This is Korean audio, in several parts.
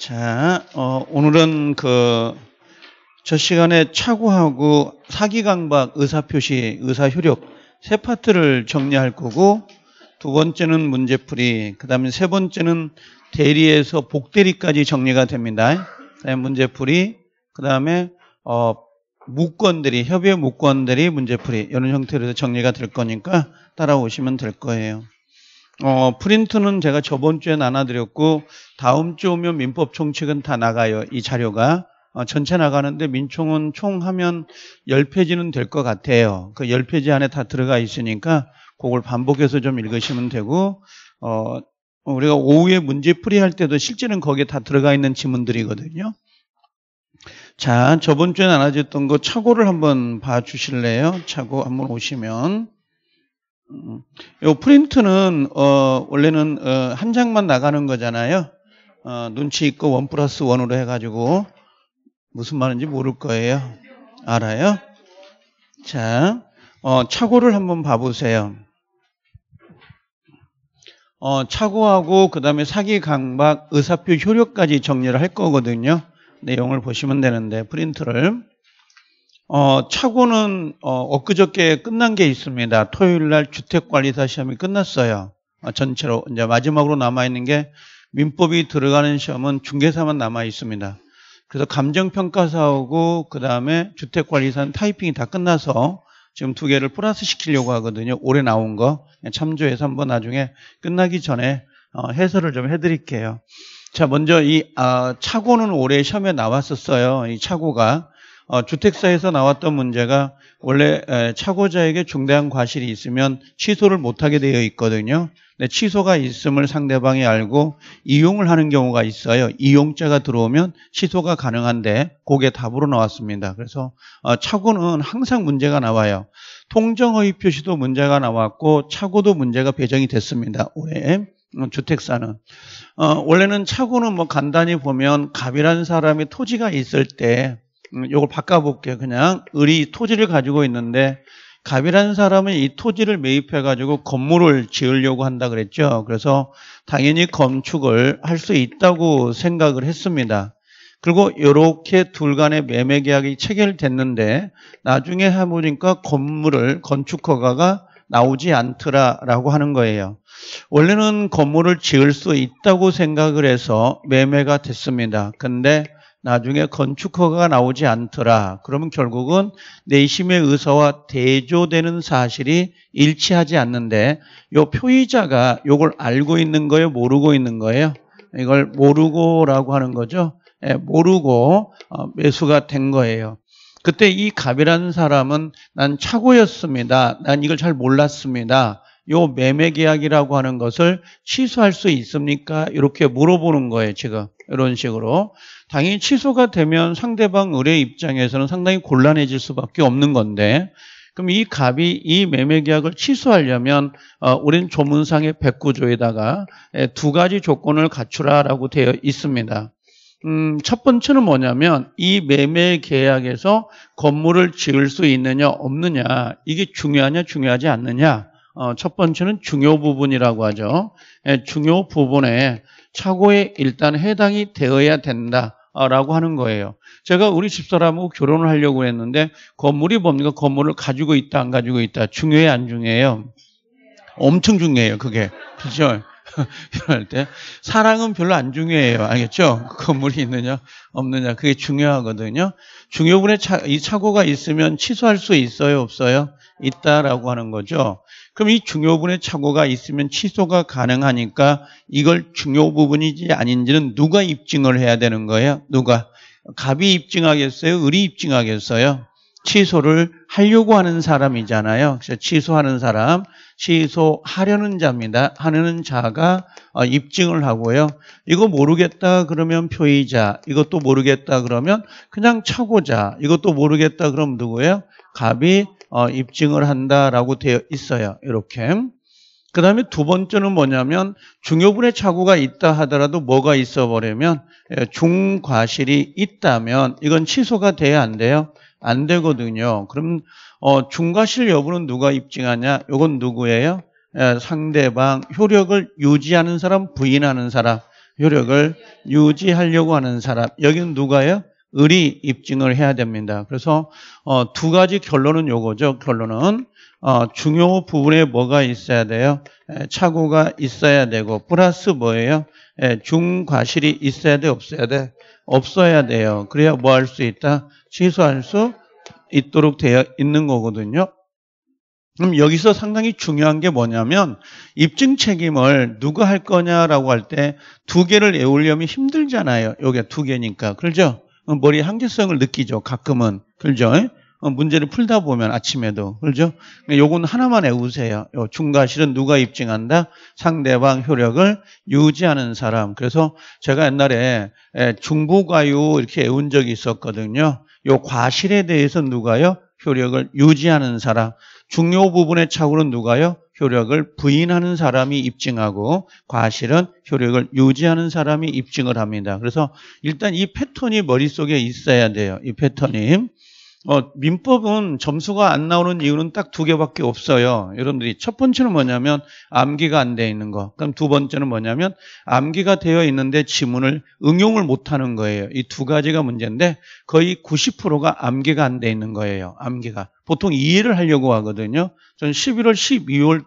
자, 어, 오늘은 그, 저 시간에 차고하고 사기강박 의사표시, 의사효력 세 파트를 정리할 거고, 두 번째는 문제풀이, 그 다음에 세 번째는 대리에서 복대리까지 정리가 됩니다. 네, 문제풀이, 그 다음에, 어, 무권들이, 협의의 무권들이 문제풀이, 이런 형태로 정리가 될 거니까 따라오시면 될 거예요. 어, 프린트는 제가 저번 주에 나눠드렸고 다음 주 오면 민법 총칙은 다 나가요. 이 자료가 어, 전체 나가는데 민총은 총 하면 10페이지는 될 것 같아요. 그 10페이지 안에 다 들어가 있으니까 그걸 반복해서 좀 읽으시면 되고 어, 우리가 오후에 문제 풀이할 때도 실제는 거기에 다 들어가 있는 지문들이거든요. 자, 저번 주에 나눠졌던거 차고를 한번 봐주실래요? 차고 한번 오시면 음. 요 프린트는 어, 원래는 어, 한 장만 나가는 거잖아요. 어, 눈치 있고 원 플러스 원으로 해가지고 무슨 말인지 모를 거예요. 알아요? 자, 어, 차고를 한번 봐보세요. 어, 차고하고 그 다음에 사기 강박 의사표 효력까지 정리를 할 거거든요. 내용을 보시면 되는데 프린트를 어, 차고는 어, 엊그저께 끝난 게 있습니다. 토요일 날 주택관리사 시험이 끝났어요. 어, 전체로 이제 마지막으로 남아 있는 게 민법이 들어가는 시험은 중개사만 남아 있습니다. 그래서 감정평가사하고 그 다음에 주택관리사는 타이핑이 다 끝나서 지금 두 개를 플러스 시키려고 하거든요. 올해 나온 거 참조해서 한번 나중에 끝나기 전에 어, 해설을 좀 해드릴게요. 자, 먼저 이 아, 차고는 올해 시험에 나왔었어요. 이 차고가 어, 주택사에서 나왔던 문제가 원래 차고자에게 중대한 과실이 있으면 취소를 못하게 되어 있거든요. 근데 취소가 있음을 상대방이 알고 이용을 하는 경우가 있어요. 이용자가 들어오면 취소가 가능한데 그게 답으로 나왔습니다. 그래서 어, 차고는 항상 문제가 나와요. 통정의 표시도 문제가 나왔고 차고도 문제가 배정이 됐습니다. 올해 어, 주택사는 어, 원래는 차고는 뭐 간단히 보면 갑이라는 사람이 토지가 있을 때 이걸 음, 바꿔볼게요. 그냥 을이 토지를 가지고 있는데 갑이라는 사람은 이 토지를 매입해가지고 건물을 지으려고 한다 그랬죠. 그래서 당연히 건축을 할 수 있다고 생각을 했습니다. 그리고 이렇게 둘 간의 매매 계약이 체결됐는데 나중에 해보니까 건물을 건축 허가가 나오지 않더라라고 하는 거예요. 원래는 건물을 지을 수 있다고 생각을 해서 매매가 됐습니다. 근데 나중에 건축허가가 나오지 않더라. 그러면 결국은 내심의 의사와 대조되는 사실이 일치하지 않는데 요 표의자가 요걸 알고 있는 거예요? 모르고 있는 거예요? 이걸 모르고라고 하는 거죠. 예, 모르고 어, 매수가 된 거예요. 그때 이 갑이라는 사람은 난 착오였습니다. 난 이걸 잘 몰랐습니다. 요 매매 계약이라고 하는 것을 취소할 수 있습니까? 이렇게 물어보는 거예요, 지금. 이런 식으로. 당연히 취소가 되면 상대방 의 입장에서는 상당히 곤란해질 수밖에 없는 건데 그럼 이 갑이 이 매매 계약을 취소하려면 어, 우린 조문상의 백구조에다가두 가지 조건을 갖추라라고 되어 있습니다. 음, 첫 번째는 뭐냐면 이 매매 계약에서 건물을 지을 수 있느냐 없느냐 이게 중요하냐 중요하지 않느냐 어, 첫 번째는 중요 부분이라고 하죠. 중요 부분에 착오에 일단 해당이 되어야 된다. 어, 라고 하는 거예요. 제가 우리 집사람하고 결혼을 하려고 했는데 건물이 뭡니까? 건물을 가지고 있다 안 가지고 있다. 중요해 안 중요해요? 엄청 중요해요. 그게. 그렇죠? 이럴 때 사랑은 별로 안 중요해요. 알겠죠? 건물이 있느냐 없느냐 그게 중요하거든요. 중요분의 차, 이 착오가 있으면 취소할 수 있어요 없어요? 있다라고 하는 거죠. 그럼 이 중요분의 착오가 있으면 취소가 가능하니까 이걸 중요 부분이지 아닌지는 누가 입증을 해야 되는 거예요? 누가? 갑이 입증하겠어요? 을이 입증하겠어요? 취소를 하려고 하는 사람이잖아요. 그래서 취소하는 사람, 취소하려는 자입니다. 하려는 자가 어, 입증을 하고요. 이거 모르겠다 그러면 표의자, 이것도 모르겠다 그러면 그냥 착오자, 이것도 모르겠다 그럼 누구예요? 갑이 어, 입증을 한다라고 되어 있어요. 이렇게. 그 다음에 두 번째는 뭐냐면 중요분의 착오가 있다 하더라도 뭐가 있어 버리면 예, 중과실이 있다면 이건 취소가 돼야 안 돼요? 안 되거든요. 그럼 어, 중과실 여부는 누가 입증하냐? 이건 누구예요? 예, 상대방 효력을 유지하는 사람, 부인하는 사람, 효력을 유지하려고 하는 사람. 여기는 누가요? 의리 입증을 해야 됩니다. 그래서 어, 두 가지 결론은 요거죠. 결론은 어, 중요 부분에 뭐가 있어야 돼요? 에, 착오가 있어야 되고 플러스 뭐예요? 에, 중과실이 있어야 돼 없어야 돼? 없어야 돼요. 그래야 뭐 할 수 있다? 취소할 수 있도록 되어 있는 거거든요. 그럼 여기서 상당히 중요한 게 뭐냐면 입증 책임을 누가 할 거냐라고 할 때 두 개를 외우려면 힘들잖아요. 요게 두 개니까. 그렇죠? 어, 머리의 한계성을 느끼죠. 가끔은. 그죠? 어, 문제를 풀다 보면 아침에도. 그죠? 그러니까 요건 하나만 외우세요. 중과실은 누가 입증한다? 상대방 효력을 유지하는 사람. 그래서 제가 옛날에 중부과유 이렇게 외운 적이 있었거든요. 요 과실에 대해서 누가요? 효력을 유지하는 사람. 중요 부분의 착오는 누가요? 효력을 부인하는 사람이 입증하고 과실은 효력을 유지하는 사람이 입증을 합니다. 그래서 일단 이 패턴이 머릿속에 있어야 돼요. 이 패턴이. 어, 민법은 점수가 안 나오는 이유는 딱 두 개밖에 없어요. 여러분들이 첫 번째는 뭐냐면 암기가 안 돼 있는 거. 그럼 두 번째는 뭐냐면 암기가 되어 있는데 지문을 응용을 못 하는 거예요. 이 두 가지가 문제인데 거의 90%가 암기가 안 돼 있는 거예요. 암기가. 보통 이해를 하려고 하거든요. 전 11월,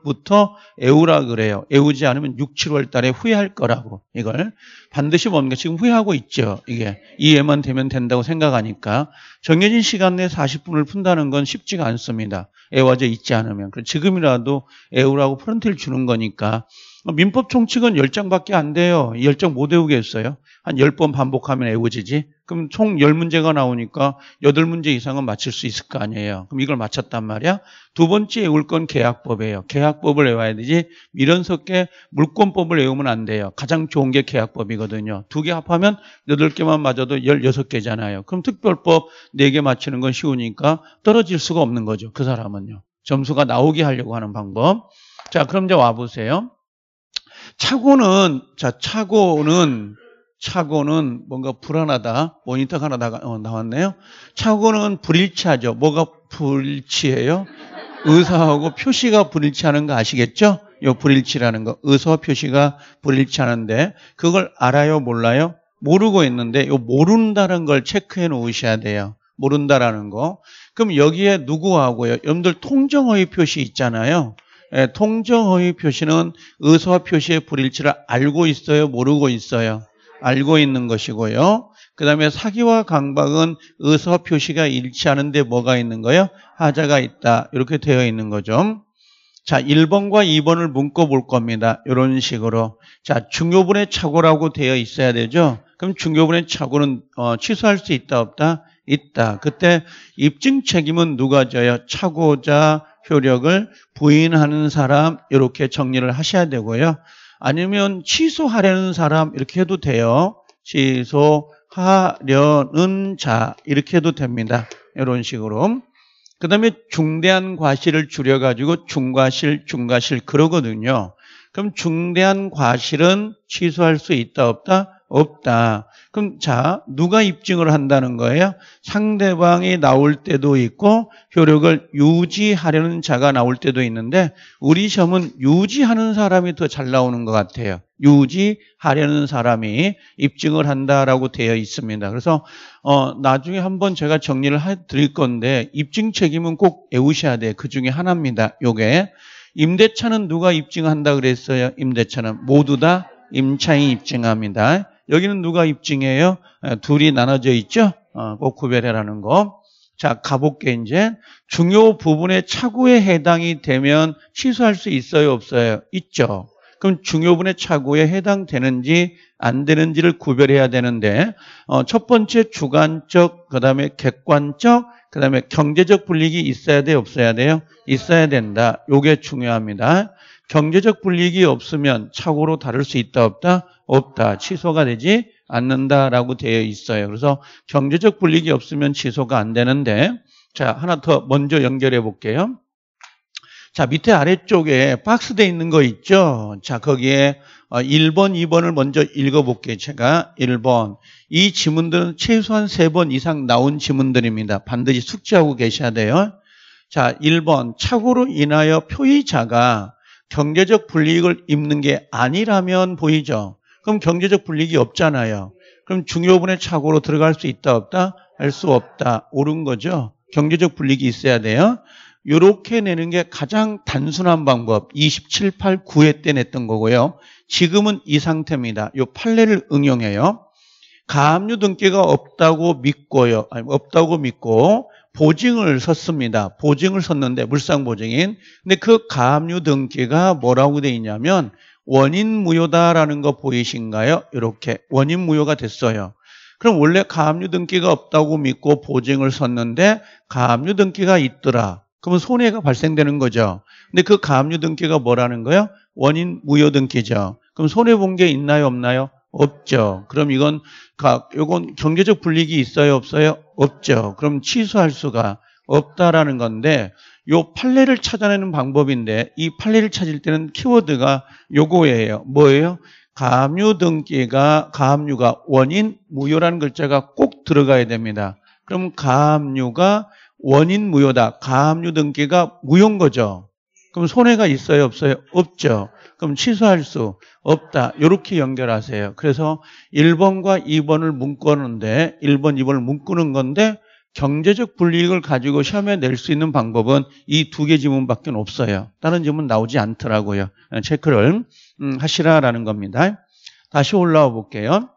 12월부터 애우라 그래요. 애우지 않으면 6, 7월 달에 후회할 거라고. 이걸 반드시 뭡니까? 지금 후회하고 있죠. 이게 이해만 되면 된다고 생각하니까 정해진 시간 내에 40분을 푼다는 건 쉽지가 않습니다. 애화제 있지 않으면. 지금이라도 애우라고 프런트를 주는 거니까 어, 민법 총칙은 10장밖에 안 돼요. 10장 못 외우겠어요. 한 10번 반복하면 외우지지. 그럼 총 10문제가 나오니까 8문제 이상은 맞출수 있을 거 아니에요. 그럼 이걸 맞췄단 말이야. 두 번째 외울 건 계약법이에요. 계약법을 외워야 되지. 이런 석계 물권법을 외우면 안 돼요. 가장 좋은 게 계약법이거든요. 두 개 합하면 8개만 맞아도 16개잖아요. 그럼 특별법 4개 맞추는건 쉬우니까 떨어질 수가 없는 거죠. 그 사람은요. 점수가 나오게 하려고 하는 방법. 자, 그럼 이제 와보세요. 차고는 자 차고는 차고는 뭔가 불안하다. 모니터 하나 나, 어, 나왔네요. 차고는 불일치하죠. 뭐가 불일치해요? 의사하고 표시가 불일치하는 거 아시겠죠? 요 불일치라는 거. 의사와 표시가 불일치하는데 그걸 알아요, 몰라요? 모르고 있는데 요 모른다는 걸 체크해 놓으셔야 돼요. 모른다라는 거. 그럼 여기에 누구하고요? 여러분들 통정의 표시 있잖아요. 예, 통정허위 표시는 의사 표시의 불일치를 알고 있어요? 모르고 있어요? 알고 있는 것이고요. 그 다음에 사기와 강박은 의사 표시가 일치하는데 뭐가 있는 거예요? 하자가 있다. 이렇게 되어 있는 거죠. 자, 1번과 2번을 묶어볼 겁니다. 이런 식으로. 자, 중요분의 착오라고 되어 있어야 되죠. 그럼 중요분의 착오는 어, 취소할 수 있다 없다? 있다. 그때 입증 책임은 누가 져요? 착오자, 효력을 부인하는 사람 이렇게 정리를 하셔야 되고요. 아니면 취소하려는 사람 이렇게 해도 돼요. 취소하려는 자 이렇게 해도 됩니다. 이런 식으로. 그 다음에 중대한 과실을 줄여가지고 중과실, 중과실 그러거든요. 그럼 중대한 과실은 취소할 수 있다, 없다? 없다. 그럼 자, 누가 입증을 한다는 거예요? 상대방이 나올 때도 있고 효력을 유지하려는 자가 나올 때도 있는데 우리 시험은 유지하는 사람이 더 잘 나오는 것 같아요. 유지하려는 사람이 입증을 한다라고 되어 있습니다. 그래서 어, 나중에 한번 제가 정리를 해 드릴 건데 입증 책임은 꼭 외우셔야 돼요. 그중에 하나입니다. 요게 임대차는 누가 입증한다 그랬어요? 임대차는 모두 다 임차인이 입증합니다. 여기는 누가 입증해요? 예, 둘이 나눠져 있죠? 꼭 어, 구별해라는 거. 자, 가볼게, 이제. 중요 부분의 차고에 해당이 되면 취소할 수 있어요, 없어요? 있죠. 그럼 중요 부분의 차고에 해당되는지 안 되는지를 구별해야 되는데, 어, 첫 번째 주관적, 그 다음에 객관적, 그 다음에 경제적 불이익이 있어야 돼요, 없어야 돼요? 있어야 된다. 요게 중요합니다. 경제적 불이익이 없으면 착오로 다룰수 있다, 없다? 없다. 취소가 되지 않는다라고 되어 있어요. 그래서 경제적 불이익이 없으면 취소가 안 되는데 자 하나 더 먼저 연결해 볼게요. 자 밑에 아래쪽에 박스돼 있는 거 있죠. 자 거기에 1번, 어, 2번을 먼저 읽어볼게요. 제가 1번 이 지문들은 최소한 3번 이상 나온 지문들입니다. 반드시 숙지하고 계셔야 돼요. 자 1번 착오로 인하여 표의자가 경제적 불이익을 입는 게 아니라면 보이죠. 그럼 경제적 불리기 없잖아요. 그럼 중요분의 착오로 들어갈 수 있다 없다? 알 수 없다. 옳은 거죠. 경제적 불리기 있어야 돼요. 요렇게 내는 게 가장 단순한 방법 27, 8, 9회 때 냈던 거고요. 지금은 이 상태입니다. 요 판례를 응용해요. 가압류 등기가 없다고 믿고요. 아니, 없다고 믿고 보증을 섰습니다. 보증을 섰는데 물상 보증인. 근데 그 가압류 등기가 뭐라고 돼 있냐면 원인 무효다라는 거 보이신가요? 이렇게 원인 무효가 됐어요. 그럼 원래 가압류 등기가 없다고 믿고 보증을 섰는데 가압류 등기가 있더라. 그러면 손해가 발생되는 거죠. 근데 그 가압류 등기가 뭐라는 거예요? 원인 무효 등기죠. 그럼 손해 본 게 있나요, 없나요? 없죠. 그럼 이건 요건 경제적 불리기 있어요, 없어요? 없죠. 그럼 취소할 수가 없다라는 건데 요 판례를 찾아내는 방법인데 이 판례를 찾을 때는 키워드가 요거예요. 뭐예요? 가압류 등기가 가압류가 원인 무효라는 글자가 꼭 들어가야 됩니다. 그럼 가압류가 원인 무효다. 가압류 등기가 무효인 거죠. 그럼 손해가 있어요, 없어요? 없죠. 그럼 취소할 수 없다. 이렇게 연결하세요. 그래서 1번과 2번을 묶었는데 1번, 2번을 묶는 건데 경제적 불이익을 가지고 시험에 낼 수 있는 방법은 이 두 개 지문밖에 없어요. 다른 지문 나오지 않더라고요. 어, 체크를 음, 하시라라는 겁니다. 다시 올라와 볼게요.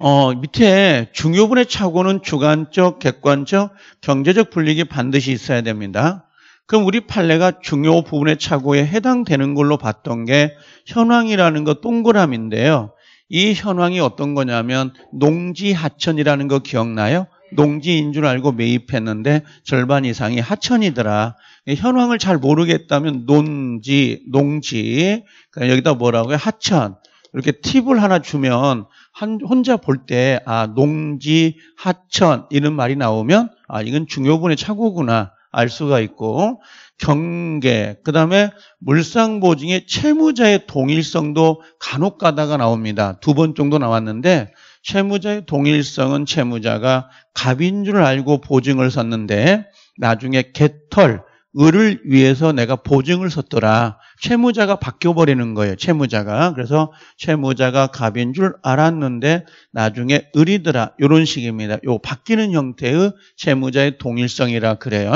어, 밑에 중요분의 착오는 주관적, 객관적, 경제적 불이익이 반드시 있어야 됩니다. 그럼 우리 판례가 중요 부분의 착오에 해당되는 걸로 봤던 게 현황이라는 거 동그라미인데요. 이 현황이 어떤 거냐면 농지 하천이라는 거 기억나요? 농지인 줄 알고 매입했는데 절반 이상이 하천이더라. 현황을 잘 모르겠다면 논지, 농지, 그러니까 여기다 뭐라고요? 하천. 이렇게 팁을 하나 주면 한, 혼자 볼 때 아, 농지, 하천 이런 말이 나오면 아, 이건 중요분의 착오구나. 알 수가 있고 경계 그다음에 물상 보증의 채무자의 동일성도 간혹 가다가 나옵니다. 두 번 정도 나왔는데 채무자의 동일성은 채무자가 갑인 줄 알고 보증을 썼는데 나중에 개털, 을을 위해서 내가 보증을 섰더라. 채무자가 바뀌어버리는 거예요. 채무자가. 그래서 채무자가 갑인 줄 알았는데 나중에 을이더라. 이런 식입니다. 요 바뀌는 형태의 채무자의 동일성이라 그래요.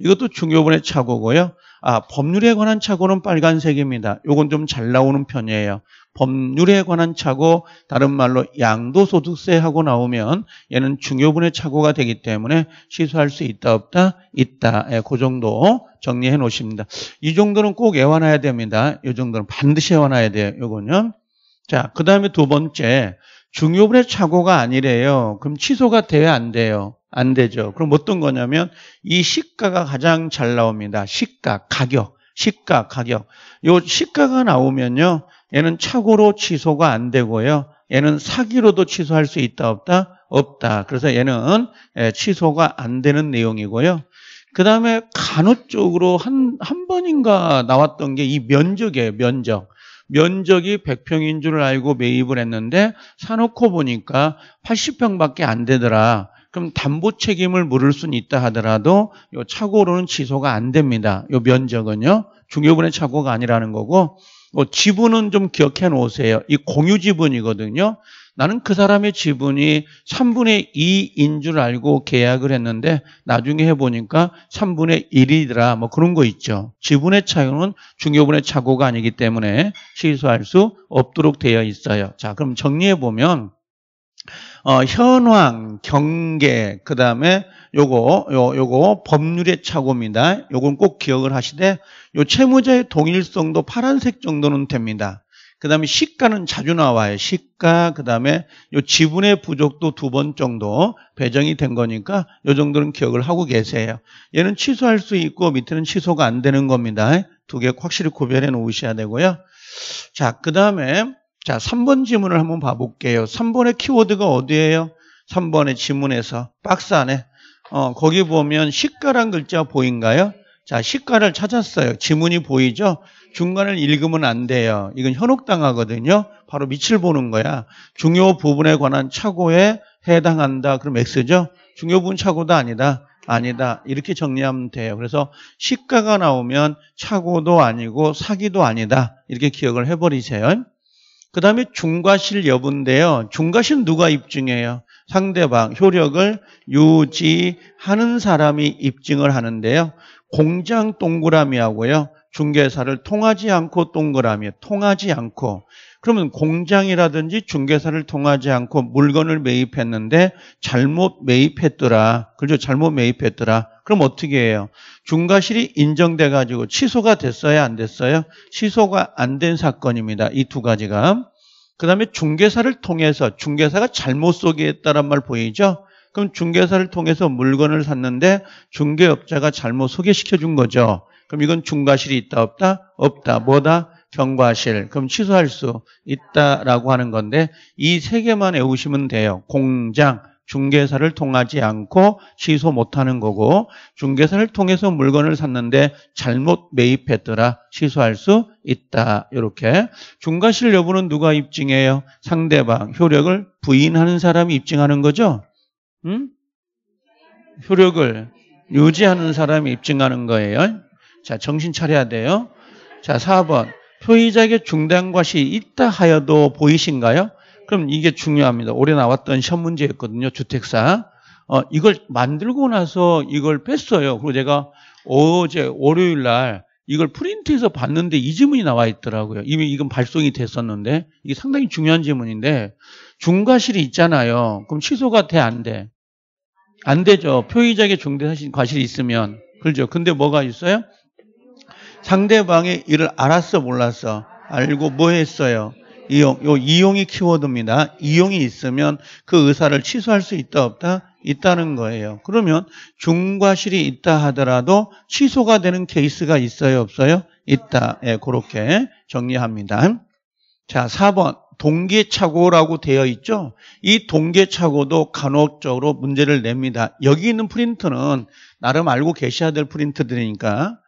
이것도 중요분의 착오고요. 아, 법률에 관한 착오는 빨간색입니다. 요건 좀 잘 나오는 편이에요. 법률에 관한 차고 다른 말로 양도소득세하고 나오면 얘는 중요분의 차고가 되기 때문에 취소할 수 있다 없다 있다 예, 그 정도 정리해 놓으십니다 이 정도는 꼭 외워놔야 됩니다 이 정도는 반드시 외워놔야 돼요 요거는 요 자그 다음에 두 번째 중요분의 차고가 아니래요 그럼 취소가 돼야 안 돼요 안 되죠 그럼 어떤 거냐면 이 시가가 가장 잘 나옵니다 시가 가격 시가 가격 요 시가가 나오면요 얘는 착오로 취소가 안 되고요. 얘는 사기로도 취소할 수 있다 없다? 없다. 그래서 얘는 예, 취소가 안 되는 내용이고요. 그 다음에 간호 쪽으로 한, 한 번인가 나왔던 게 이 면적이에요, 면적. 면적이 100평인 줄 알고 매입을 했는데 사놓고 보니까 80평밖에 안 되더라. 그럼 담보 책임을 물을 수는 있다 하더라도 요 착오로는 취소가 안 됩니다. 요 면적은요. 중요분의 착오가 아니라는 거고 뭐 지분은 좀 기억해 놓으세요. 이 공유 지분이거든요. 나는 그 사람의 지분이 3분의 2인 줄 알고 계약을 했는데 나중에 해보니까 3분의 1이더라 뭐 그런 거 있죠. 지분의 차이는 중요분의 착오가 아니기 때문에 취소할 수 없도록 되어 있어요. 자 그럼 정리해보면 어, 현황, 경계, 그 다음에 요거, 요, 요거 법률의 착오입니다. 요건 꼭 기억을 하시되 요 채무자의 동일성도 파란색 정도는 됩니다. 그 다음에 시가는 자주 나와요. 시가, 그 다음에 요 지분의 부족도 두 번 정도 배정이 된 거니까 요 정도는 기억을 하고 계세요. 얘는 취소할 수 있고 밑에는 취소가 안 되는 겁니다. 두 개 확실히 구별해 놓으셔야 되고요. 자, 그 다음에 자, 3번 지문을 한번 봐볼게요. 3번의 키워드가 어디예요? 3번의 지문에서 박스 안에 어, 거기 보면 시가란 글자 보인가요? 자, 시가를 찾았어요. 지문이 보이죠? 중간을 읽으면 안 돼요. 이건 현혹당하거든요. 바로 밑을 보는 거야. 중요 부분에 관한 착오에 해당한다. 그럼 X죠? 중요 부분 착오도 아니다. 아니다. 이렇게 정리하면 돼요. 그래서 시가가 나오면 착오도 아니고 사기도 아니다. 이렇게 기억을 해버리세요. 그 다음에 중과실 여부인데요. 중과실 누가 입증해요? 상대방 효력을 유지하는 사람이 입증을 하는데요. 공장 동그라미하고요. 중개사를 통하지 않고 동그라미, 통하지 않고 그러면 공장이라든지 중개사를 통하지 않고 물건을 매입했는데 잘못 매입했더라. 그죠? 잘못 매입했더라. 그럼 어떻게 해요? 중과실이 인정돼 가지고 취소가 됐어요, 안 됐어요? 취소가 안 된 사건입니다. 이 두 가지가. 그다음에 중개사를 통해서 중개사가 잘못 소개했다란 말 보이죠? 그럼 중개사를 통해서 물건을 샀는데 중개업자가 잘못 소개시켜 준 거죠. 그럼 이건 중과실이 있다 없다? 없다. 뭐다? 경과실 그럼 취소할 수 있다라고 하는 건데 이 세 개만 외우시면 돼요. 공장, 중개사를 통하지 않고 취소 못하는 거고 중개사를 통해서 물건을 샀는데 잘못 매입했더라 취소할 수 있다 이렇게 중과실 여부는 누가 입증해요? 상대방 효력을 부인하는 사람이 입증하는 거죠? 응? 효력을 유지하는 사람이 입증하는 거예요. 자 정신 차려야 돼요. 자 4번 표의자에게 중대한 것이 있다 하여도 보이신가요? 그럼 이게 중요합니다. 올해 나왔던 시험 문제였거든요. 주택사. 어, 이걸 만들고 나서 이걸 뺐어요. 그리고 제가 어제 월요일 날 이걸 프린트해서 봤는데 이 질문이 나와 있더라고요. 이미 이건 발송이 됐었는데 이게 상당히 중요한 질문인데 중과실이 있잖아요. 그럼 취소가 돼 안 돼? 안 되죠. 표의자에게 중대하신 과실이 있으면 그렇죠. 근데 뭐가 있어요? 상대방의 일을 알았어 몰랐어 알고 뭐 했어요? 이용, 요 이용이 키워드입니다. 이용이 있으면 그 의사를 취소할 수 있다 없다? 있다는 거예요. 그러면 중과실이 있다 하더라도 취소가 되는 케이스가 있어요 없어요? 있다. 예, 그렇게 정리합니다. 자, 4번 동계착오라고 되어 있죠. 이 동계착오도 간혹적으로 문제를 냅니다. 여기 있는 프린트는 나름 알고 계셔야 될 프린트들이니까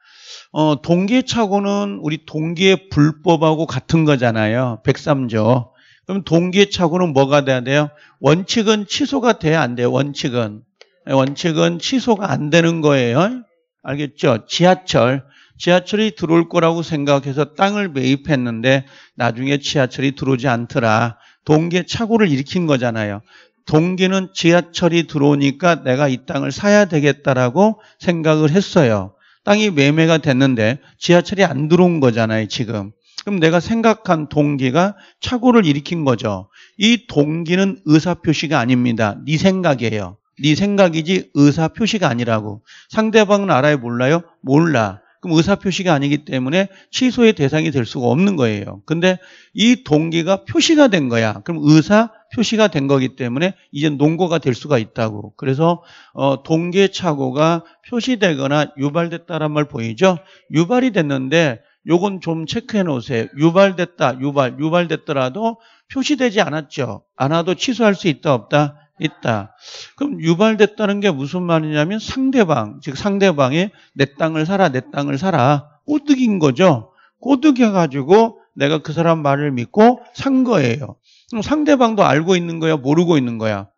어, 동계착오는 우리 동계 불법하고 같은 거잖아요. 103조. 그럼 동계착오는 뭐가 돼야 돼요? 원칙은 취소가 돼야 안 돼요. 원칙은. 네, 원칙은 취소가 안 되는 거예요. 알겠죠? 지하철. 지하철이 들어올 거라고 생각해서 땅을 매입했는데 나중에 지하철이 들어오지 않더라. 동계착오를 일으킨 거잖아요. 동계는 지하철이 들어오니까 내가 이 땅을 사야 되겠다라고 생각을 했어요. 땅이 매매가 됐는데 지하철이 안 들어온 거잖아요, 지금. 그럼 내가 생각한 동기가 착오를 일으킨 거죠. 이 동기는 의사표시가 아닙니다. 네 생각이에요. 네 생각이지 의사표시가 아니라고. 상대방은 알아요, 몰라요? 몰라. 그럼 의사표시가 아니기 때문에 취소의 대상이 될 수가 없는 거예요. 근데 이 동기가 표시가 된 거야. 그럼 의사 표시가 된 거기 때문에 이제 논거가 될 수가 있다고. 그래서 어, 동계착오가 표시되거나 유발됐다는말 보이죠? 유발이 됐는데 요건 좀 체크해 놓으세요. 유발됐다, 유발, 유발됐더라도 표시되지 않았죠. 안아도 취소할 수 있다, 없다? 있다. 그럼 유발됐다는 게 무슨 말이냐면 상대방, 즉 상대방이 내 땅을 사라, 내 땅을 사라. 꼬득인 거죠. 꼬득여가지고 내가 그 사람 말을 믿고 산 거예요. 음, 상대방도 알고 있는 거야? 모르고 있는 거야?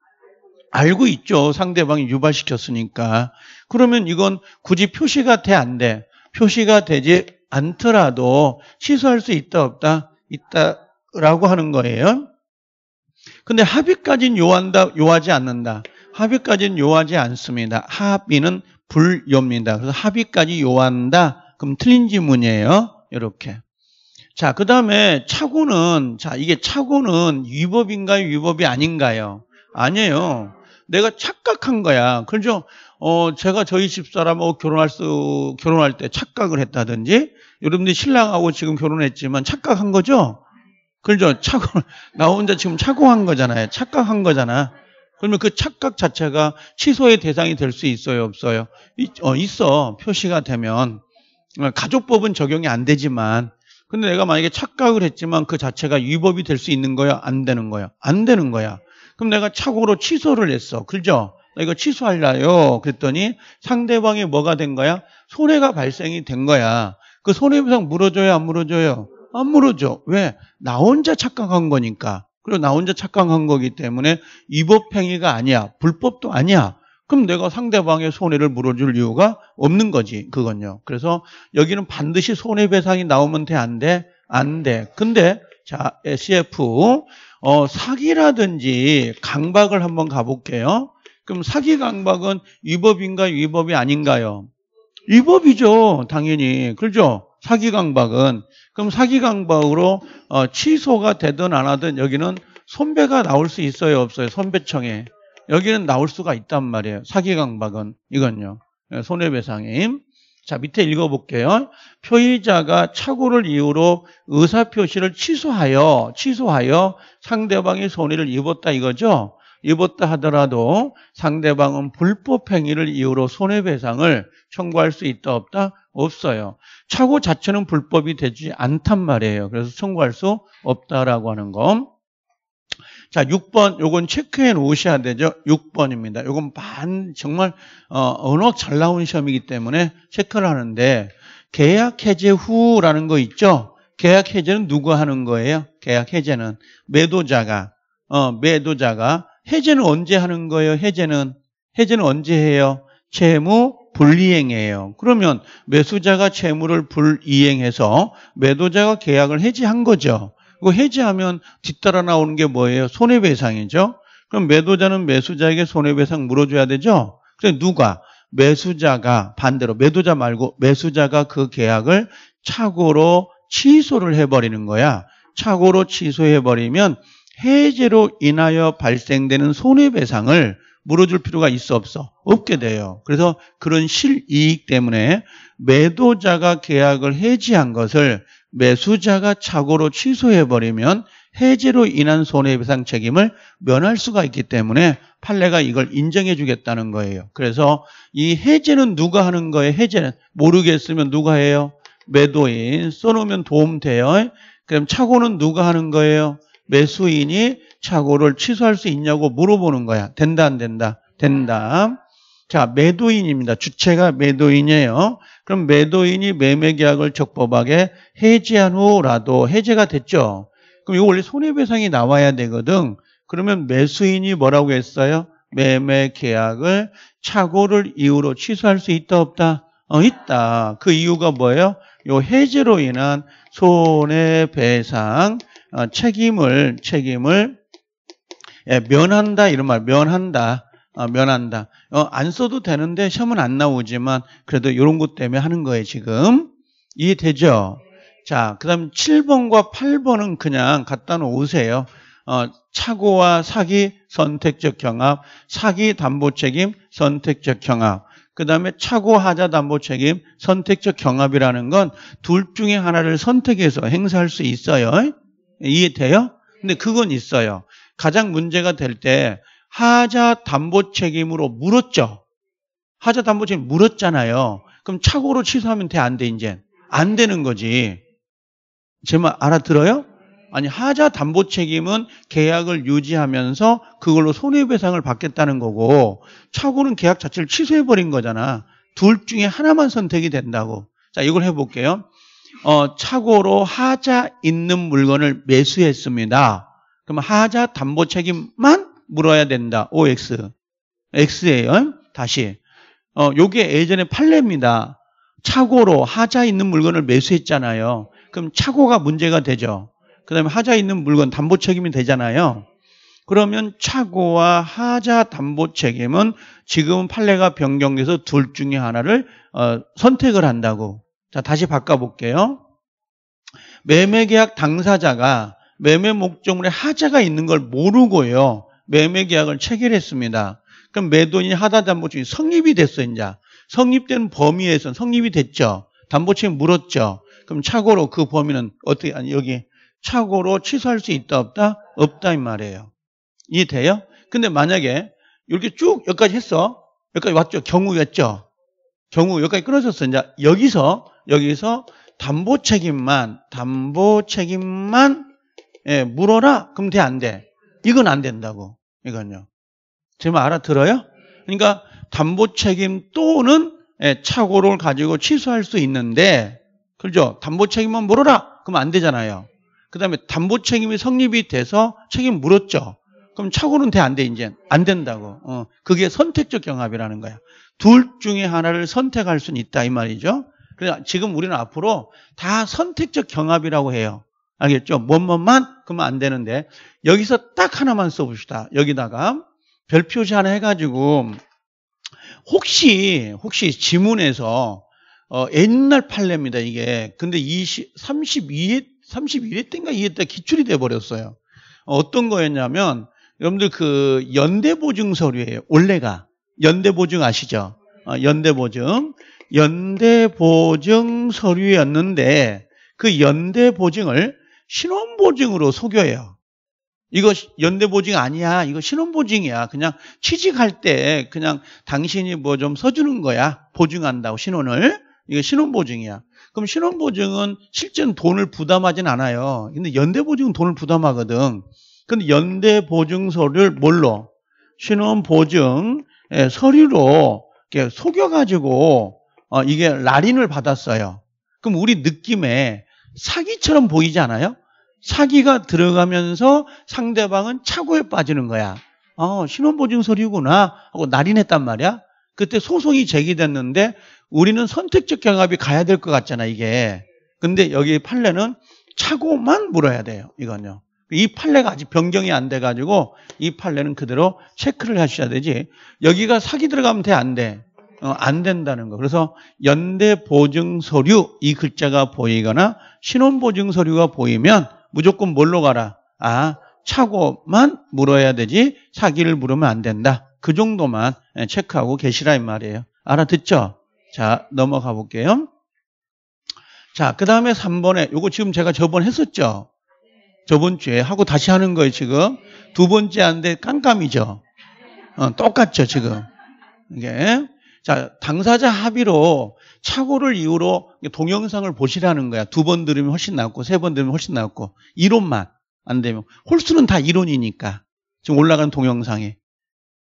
알고 있죠. 상대방이 유발시켰으니까. 그러면 이건 굳이 표시가 돼, 안 돼? 표시가 되지 않더라도 취소할 수 있다, 없다? 있다라고 하는 거예요. 근데 합의까지는 요한다, 요하지 않는다. 합의까지는 요하지 않습니다. 합의는 불요입니다. 그래서 합의까지 요한다? 그럼 틀린 지문이에요. 이렇게. 자, 그 다음에 착오는, 자, 이게 착오는 위법인가요? 위법이 아닌가요? 아니에요. 내가 착각한 거야. 그죠? 렇 어, 제가 저희 집사람하고 어, 결혼할 수, 결혼할 때 착각을 했다든지, 여러분들 신랑하고 지금 결혼했지만 착각한 거죠? 그죠? 렇 착오, 나 혼자 지금 착오한 거잖아요. 착각한 거잖아. 그러면 그 착각 자체가 취소의 대상이 될 수 있어요, 없어요? 있, 어, 있어. 표시가 되면. 가족법은 적용이 안 되지만, 근데 내가 만약에 착각을 했지만 그 자체가 위법이 될 수 있는 거야? 안 되는 거야? 안 되는 거야. 그럼 내가 착오로 취소를 했어. 그죠? 나 이거 취소할라요. 그랬더니 상대방이 뭐가 된 거야? 손해가 발생이 된 거야. 그 손해배상 물어줘요? 안 물어줘요? 안 물어줘. 왜? 나 혼자 착각한 거니까. 그리고 나 혼자 착각한 거기 때문에 위법행위가 아니야. 불법도 아니야. 그럼 내가 상대방의 손해를 물어줄 이유가 없는 거지 그건요. 그래서 여기는 반드시 손해배상이 나오면 돼 안 돼? 안 돼. 근데 자 s f 어, 사기라든지 강박을 한번 가볼게요. 그럼 사기 강박은 위법인가요? 위법이 아닌가요? 위법이죠. 당연히. 그렇죠? 사기 강박은. 그럼 사기 강박으로 어, 취소가 되든 안 하든 여기는 손배가 나올 수 있어요? 없어요? 손배청에. 여기는 나올 수가 있단 말이에요. 사기 강박은 이건요. 예, 손해배상임. 자, 밑에 읽어볼게요. 표의자가 착오를 이유로 의사표시를 취소하여, 취소하여 상대방이 손해를 입었다 이거죠? 입었다 하더라도 상대방은 불법행위를 이유로 손해배상을 청구할 수 있다 없다? 없어요. 착오 자체는 불법이 되지 않단 말이에요. 그래서 청구할 수 없다라고 하는 거. 자, 6번 요건 체크해 놓으셔야 되죠. 6번입니다. 요건 반 정말 어, 언어 잘 나온 시험이기 때문에 체크를 하는데 계약 해제 후라는 거 있죠. 계약 해제는 누구 하는 거예요? 계약 해제는 매도자가 어, 매도자가 해제는 언제 하는 거예요? 해제는 해제는 언제 해요? 채무 불이행이에요. 그러면 매수자가 채무를 불이행해서 매도자가 계약을 해지한 거죠. 그거 해지하면 뒤따라 나오는 게 뭐예요? 손해배상이죠. 그럼 매도자는 매수자에게 손해배상 물어줘야 되죠. 근데 누가 매수자가 반대로 매도자 말고 매수자가 그 계약을 착오로 취소를 해버리는 거야. 착오로 취소해버리면 해제로 인하여 발생되는 손해배상을 물어줄 필요가 있어 없어? 없게 돼요. 그래서 그런 실이익 때문에 매도자가 계약을 해지한 것을 매수자가 착오로 취소해버리면 해지로 인한 손해배상 책임을 면할 수가 있기 때문에 판례가 이걸 인정해 주겠다는 거예요. 그래서 이 해지는 누가 하는 거예요? 해지는 모르겠으면 누가 해요? 매도인 써놓으면 도움 돼요. 그럼 착오는 누가 하는 거예요? 매수인이 착오를 취소할 수 있냐고 물어보는 거야. 된다 안 된다? 된다. 자, 매도인입니다. 주체가 매도인이에요. 그럼 매도인이 매매 계약을 적법하게 해지한 후라도 해제가 됐죠. 그럼 이거 원래 손해배상이 나와야 되거든. 그러면 매수인이 뭐라고 했어요? 매매 계약을 착오를 이유로 취소할 수 있다 없다? 어, 있다. 그 이유가 뭐예요? 요해제로 인한 손해배상 어, 책임을 책임을 예, 면한다 이런 말 면한다. 어, 면한다. 어, 안 써도 되는데 시험은 안 나오지만 그래도 이런 것 때문에 하는 거예요, 지금. 이해되죠? 자, 그 다음 7번과 8번은 그냥 갖다 놓으세요. 어, 착오와 사기, 선택적 경합, 사기, 담보 책임, 선택적 경합. 그 다음에 착오, 하자, 담보 책임, 선택적 경합이라는 건 둘 중에 하나를 선택해서 행사할 수 있어요. 이해돼요? 근데 그건 있어요. 가장 문제가 될때 하자 담보 책임으로 물었죠. 하자 담보 책임 물었잖아요. 그럼 착오로 취소하면 돼, 안 돼, 이제? 안 되는 거지. 제 말 알아들어요? 아니, 하자 담보 책임은 계약을 유지하면서 그걸로 손해배상을 받겠다는 거고, 착오는 계약 자체를 취소해버린 거잖아. 둘 중에 하나만 선택이 된다고. 자, 이걸 해볼게요. 어, 착오로 하자 있는 물건을 매수했습니다. 그럼 하자 담보 책임만 물어야 된다. OX. X예요. 다시. 어, 요게 예전에 판례입니다. 차고로 하자 있는 물건을 매수했잖아요. 그럼 차고가 문제가 되죠. 그 다음에 하자 있는 물건 담보 책임이 되잖아요. 그러면 차고와 하자 담보 책임은 지금 판례가 변경돼서 둘 중에 하나를 어, 선택을 한다고. 자, 다시 바꿔볼게요. 매매계약 당사자가 매매 목적물에 하자가 있는 걸 모르고요. 매매 계약을 체결했습니다. 그럼 매도인이 하다 담보증이 성립이 됐어 이제. 성립된 범위에서 성립이 됐죠. 담보 책임 물었죠. 그럼 착오로 그 범위는 어떻게 아니 여기 착오로 취소할 수 있다 없다? 없다 이 말이에요. 이해돼요? 근데 만약에 이렇게 쭉 여기까지 했어. 여기까지 왔죠. 경우였죠. 경우 여기까지 끊어졌어. 이제 여기서 여기서 담보 책임만 담보 책임만 예, 물어라. 그럼 돼 안 돼? 이건 안 된다고. 이건요. 지금 알아들어요? 그러니까 담보 책임 또는 예, 착오를 가지고 취소할 수 있는데 그죠? 담보 책임만 물어라. 그럼 안 되잖아요. 그다음에 담보 책임이 성립이 돼서 책임 물었죠. 그럼 착오는 돼 안 돼, 이제. 안 된다고. 어, 그게 선택적 경합이라는 거야. 둘 중에 하나를 선택할 수는 있다 이 말이죠. 그래서 지금 우리는 앞으로 다 선택적 경합이라고 해요. 알겠죠? 뭐뭐만 그러면 안 되는데 여기서 딱 하나만 써봅시다. 여기다가 별 표시 하나 해가지고 혹시 혹시 지문에서 어, 옛날 판례입니다 이게 근데 20, 32회 31회 때인가 2회 때 기출이 돼 버렸어요. 어떤 거였냐면 여러분들 그 연대 보증 서류에요 원래가 연대 보증 아시죠? 어, 연대 보증 연대 보증 서류였는데 그 연대 보증을 신혼보증으로 속여요. 이거 연대보증 아니야. 이거 신혼보증이야. 그냥 취직할 때 그냥 당신이 뭐 좀써주는 거야. 보증한다고 신혼을. 이거 신혼보증이야. 그럼 신혼보증은 실제는 돈을 부담하진 않아요. 근데 연대보증은 돈을 부담하거든. 근데 연대보증서를 뭘로? 신혼보증 예, 서류로 속여가지고 어, 이게 라인을 받았어요. 그럼 우리 느낌에 사기처럼 보이지 않아요? 사기가 들어가면서 상대방은 착오에 빠지는 거야. 어, 신혼보증 서류구나 하고 날인했단 말이야. 그때 소송이 제기됐는데 우리는 선택적 경합이 가야 될 것 같잖아 이게. 근데 여기 판례는 착오만 물어야 돼요 이건요. 이 판례가 아직 변경이 안 돼가지고 이 판례는 그대로 체크를 하셔야 되지. 여기가 사기 들어가면 돼 안 돼? 어, 안 된다는 거. 그래서 연대 보증 서류 이 글자가 보이거나 신혼 보증 서류가 보이면 무조건 뭘로 가라. 아, 차고만 물어야 되지 사기를 물으면 안 된다. 그 정도만 예, 체크하고 계시라 이 말이에요. 알아듣죠? 자, 넘어가 볼게요. 자, 그 다음에 3번에 요거 지금 제가 저번 했었죠? 저번 주에 하고 다시 하는 거예요, 지금. 두 번째 안돼 깜깜이죠? 어, 똑같죠, 지금. 이게. 자, 당사자 합의로 착오를 이유로 동영상을 보시라는 거야. 두 번 들으면 훨씬 낫고, 세 번 들으면 훨씬 낫고, 이론만 안 되면. 홀수는 다 이론이니까. 지금 올라가는 동영상에.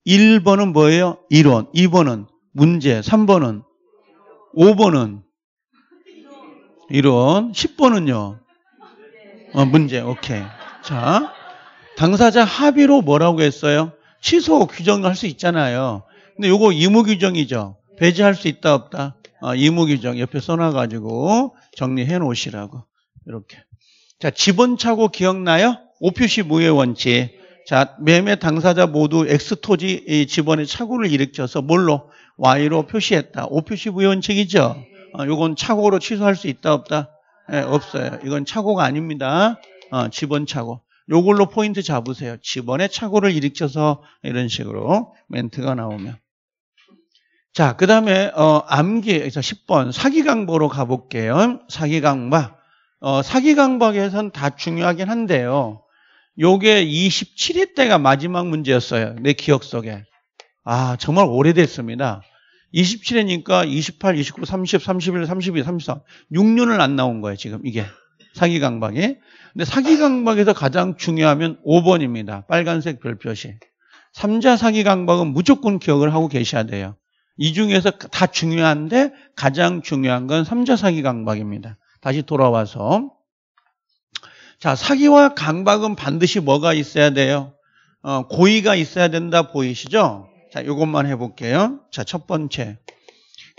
1번은 뭐예요? 이론. 2번은 문제. 3번은 5번은 이론. 10번은요? 어, 문제. 오케이. 자, 당사자 합의로 뭐라고 했어요? 취소 규정할 수 있잖아요. 근데 요거 의무 규정이죠. 배제할 수 있다 없다. 아, 의무 규정 옆에 써놔가지고 정리해 놓으시라고 이렇게. 자 지번차고 기억나요? 오표시 무효 원칙. 자 매매 당사자 모두 X 토지 지번에 착오를 일으켜서 뭘로 Y로 표시했다. 오표시 무효 원칙이죠. 이 어, 요건 착오로 취소할 수 있다 없다. 네, 없어요. 이건 착오가 아닙니다. 어, 지번 착오. 요걸로 포인트 잡으세요. 지번에 착오를 일으켜서 이런 식으로 멘트가 나오면. 자, 그 다음에, 어, 암기에서 10번, 사기강보로 가볼게요. 사기강박. 어, 사기강박에선 다 중요하긴 한데요. 요게 27회 때가 마지막 문제였어요. 내 기억 속에. 아, 정말 오래됐습니다. 27회니까 28, 29, 30, 31, 32, 33. 6년을 안 나온 거예요, 지금 이게. 사기 강박이. 근데 사기 강박에서 가장 중요하면 5번입니다. 빨간색 별표시. 3자 사기 강박은 무조건 기억을 하고 계셔야 돼요. 이 중에서 다 중요한데 가장 중요한 건 3자 사기 강박입니다. 다시 돌아와서 자 사기와 강박은 반드시 뭐가 있어야 돼요? 어, 고의가 있어야 된다 보이시죠? 자 이것만 해볼게요. 자첫 번째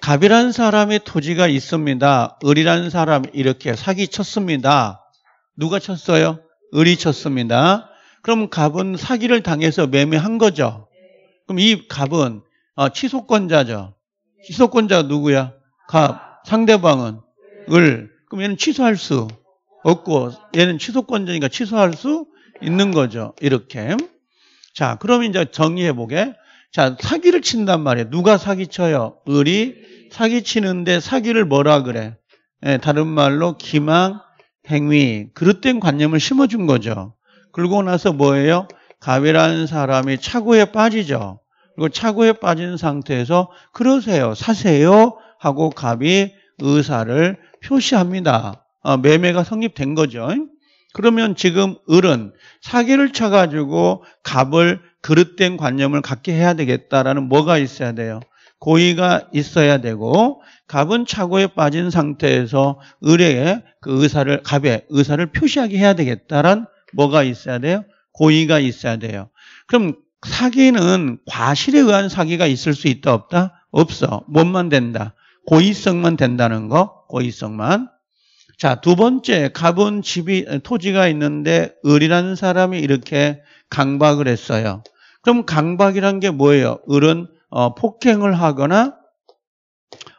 갑이란 사람의 토지가 있습니다. 을이란 사람 이렇게 사기 쳤습니다. 누가 쳤어요? 을이 쳤습니다. 그럼 갑은 사기를 당해서 매매한 거죠. 그럼 이 갑은 아, 취소권자죠. 취소권자 누구야? 갑. 상대방은 을. 그럼 얘는 취소할 수 없고 얘는 취소권자니까 취소할 수 있는 거죠. 이렇게. 자, 그럼 이제 정의해 보게. 자, 사기를 친단 말이에요. 누가 사기쳐요? 을이 사기치는데 사기를 뭐라 그래? 예, 다른 말로 기망, 행위, 그릇된 관념을 심어준 거죠. 그러고 나서 뭐예요? 갑이라는 사람이 착오에 빠지죠. 이거 차고에 빠진 상태에서 그러세요. 사세요. 하고 갑이 의사를 표시합니다. 아, 매매가 성립된 거죠. 그러면 지금 을은 사기를 쳐가지고 갑을 그릇된 관념을 갖게 해야 되겠다라는 뭐가 있어야 돼요? 고의가 있어야 되고 갑은 차고에 빠진 상태에서 을의그 의사를 갑의 의사를 표시하게 해야 되겠다란 뭐가 있어야 돼요? 고의가 있어야 돼요. 그럼 사기는 과실에 의한 사기가 있을 수 있다 없다? 없어. 뭔만 된다. 고의성만 된다는 거. 고의성만. 자, 두 번째 가본 집이 토지가 있는데 을이라는 사람이 이렇게 강박을 했어요. 그럼 강박이란 게 뭐예요? 을은 어, 폭행을 하거나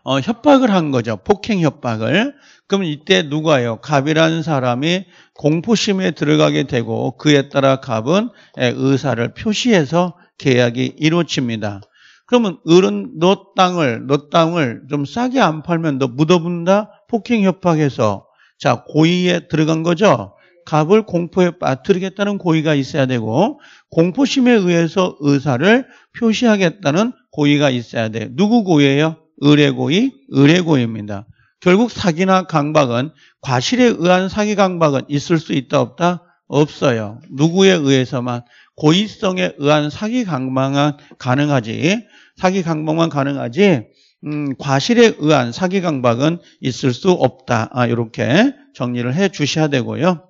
어, 협박을 한 거죠. 폭행 협박을. 그럼 이때 누가요? 갑이라는 사람이 공포심에 들어가게 되고 그에 따라 갑은 의사를 표시해서 계약이 이루어집니다. 그러면 을은 너 땅을 너 땅을 좀 싸게 안 팔면 너 묻어본다 폭행 협박해서 자 고의에 들어간 거죠. 갑을 공포에 빠뜨리겠다는 고의가 있어야 되고 공포심에 의해서 의사를 표시하겠다는 고의가 있어야 돼. 누구 고의예요? 의뢰고의, 의뢰고입니다. 결국 사기나 강박은 과실에 의한 사기 강박은 있을 수 있다 없다? 없어요. 누구에 의해서만 고의성에 의한 사기 강박은 가능하지 사기 강박만 가능하지 음, 과실에 의한 사기 강박은 있을 수 없다. 아, 이렇게 정리를 해 주셔야 되고요.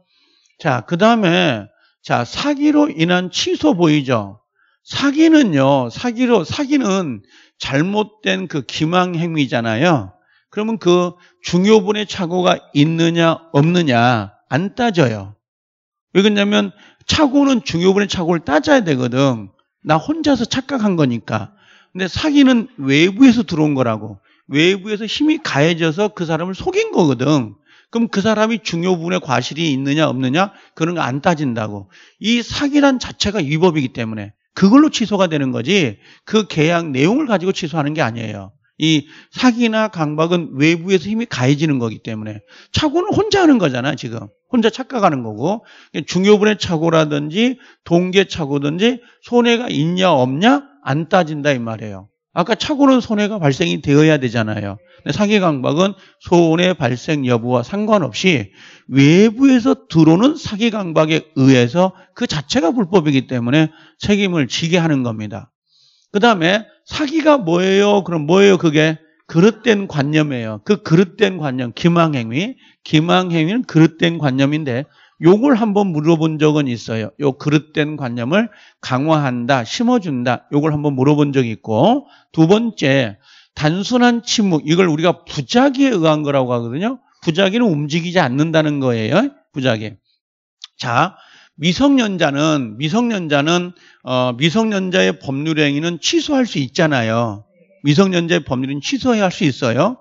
자, 그 다음에 자 사기로 인한 취소 보이죠? 사기는요, 사기로 사기는 잘못된 그 기망 행위잖아요. 그러면 그중요분의 착오가 있느냐 없느냐 안 따져요. 왜 그러냐면 착오는 중요분의 착오를 따져야 되거든. 나 혼자서 착각한 거니까. 근데 사기는 외부에서 들어온 거라고. 외부에서 힘이 가해져서 그 사람을 속인 거거든. 그럼 그 사람이 중요분의 과실이 있느냐 없느냐 그런 거 안 따진다고. 이 사기란 자체가 위법이기 때문에 그걸로 취소가 되는 거지 그 계약 내용을 가지고 취소하는 게 아니에요. 이 사기나 강박은 외부에서 힘이 가해지는 거기 때문에 착오는 혼자 하는 거잖아 지금 혼자 착각하는 거고 중요분의 착오라든지 동계 착오든지 손해가 있냐 없냐 안 따진다 이 말이에요 아까 착오는 손해가 발생이 되어야 되잖아요. 사기 강박은 손해 발생 여부와 상관없이 외부에서 들어오는 사기 강박에 의해서 그 자체가 불법이기 때문에 책임을 지게 하는 겁니다. 그 다음에 사기가 뭐예요? 그럼 뭐예요? 그게 그릇된 관념이에요. 그 그릇된 관념, 기망행위. 기망행위는 그릇된 관념인데 요걸 한번 물어본 적은 있어요. 요 그릇된 관념을 강화한다, 심어준다. 요걸 한번 물어본 적이 있고 두 번째 단순한 침묵 이걸 우리가 부작위에 의한 거라고 하거든요. 부작위는 움직이지 않는다는 거예요. 부작위. 자, 미성년자는 미성년자는 어, 미성년자의 법률 행위는 취소할 수 있잖아요. 미성년자의 법률은 취소해야 할수 있어요.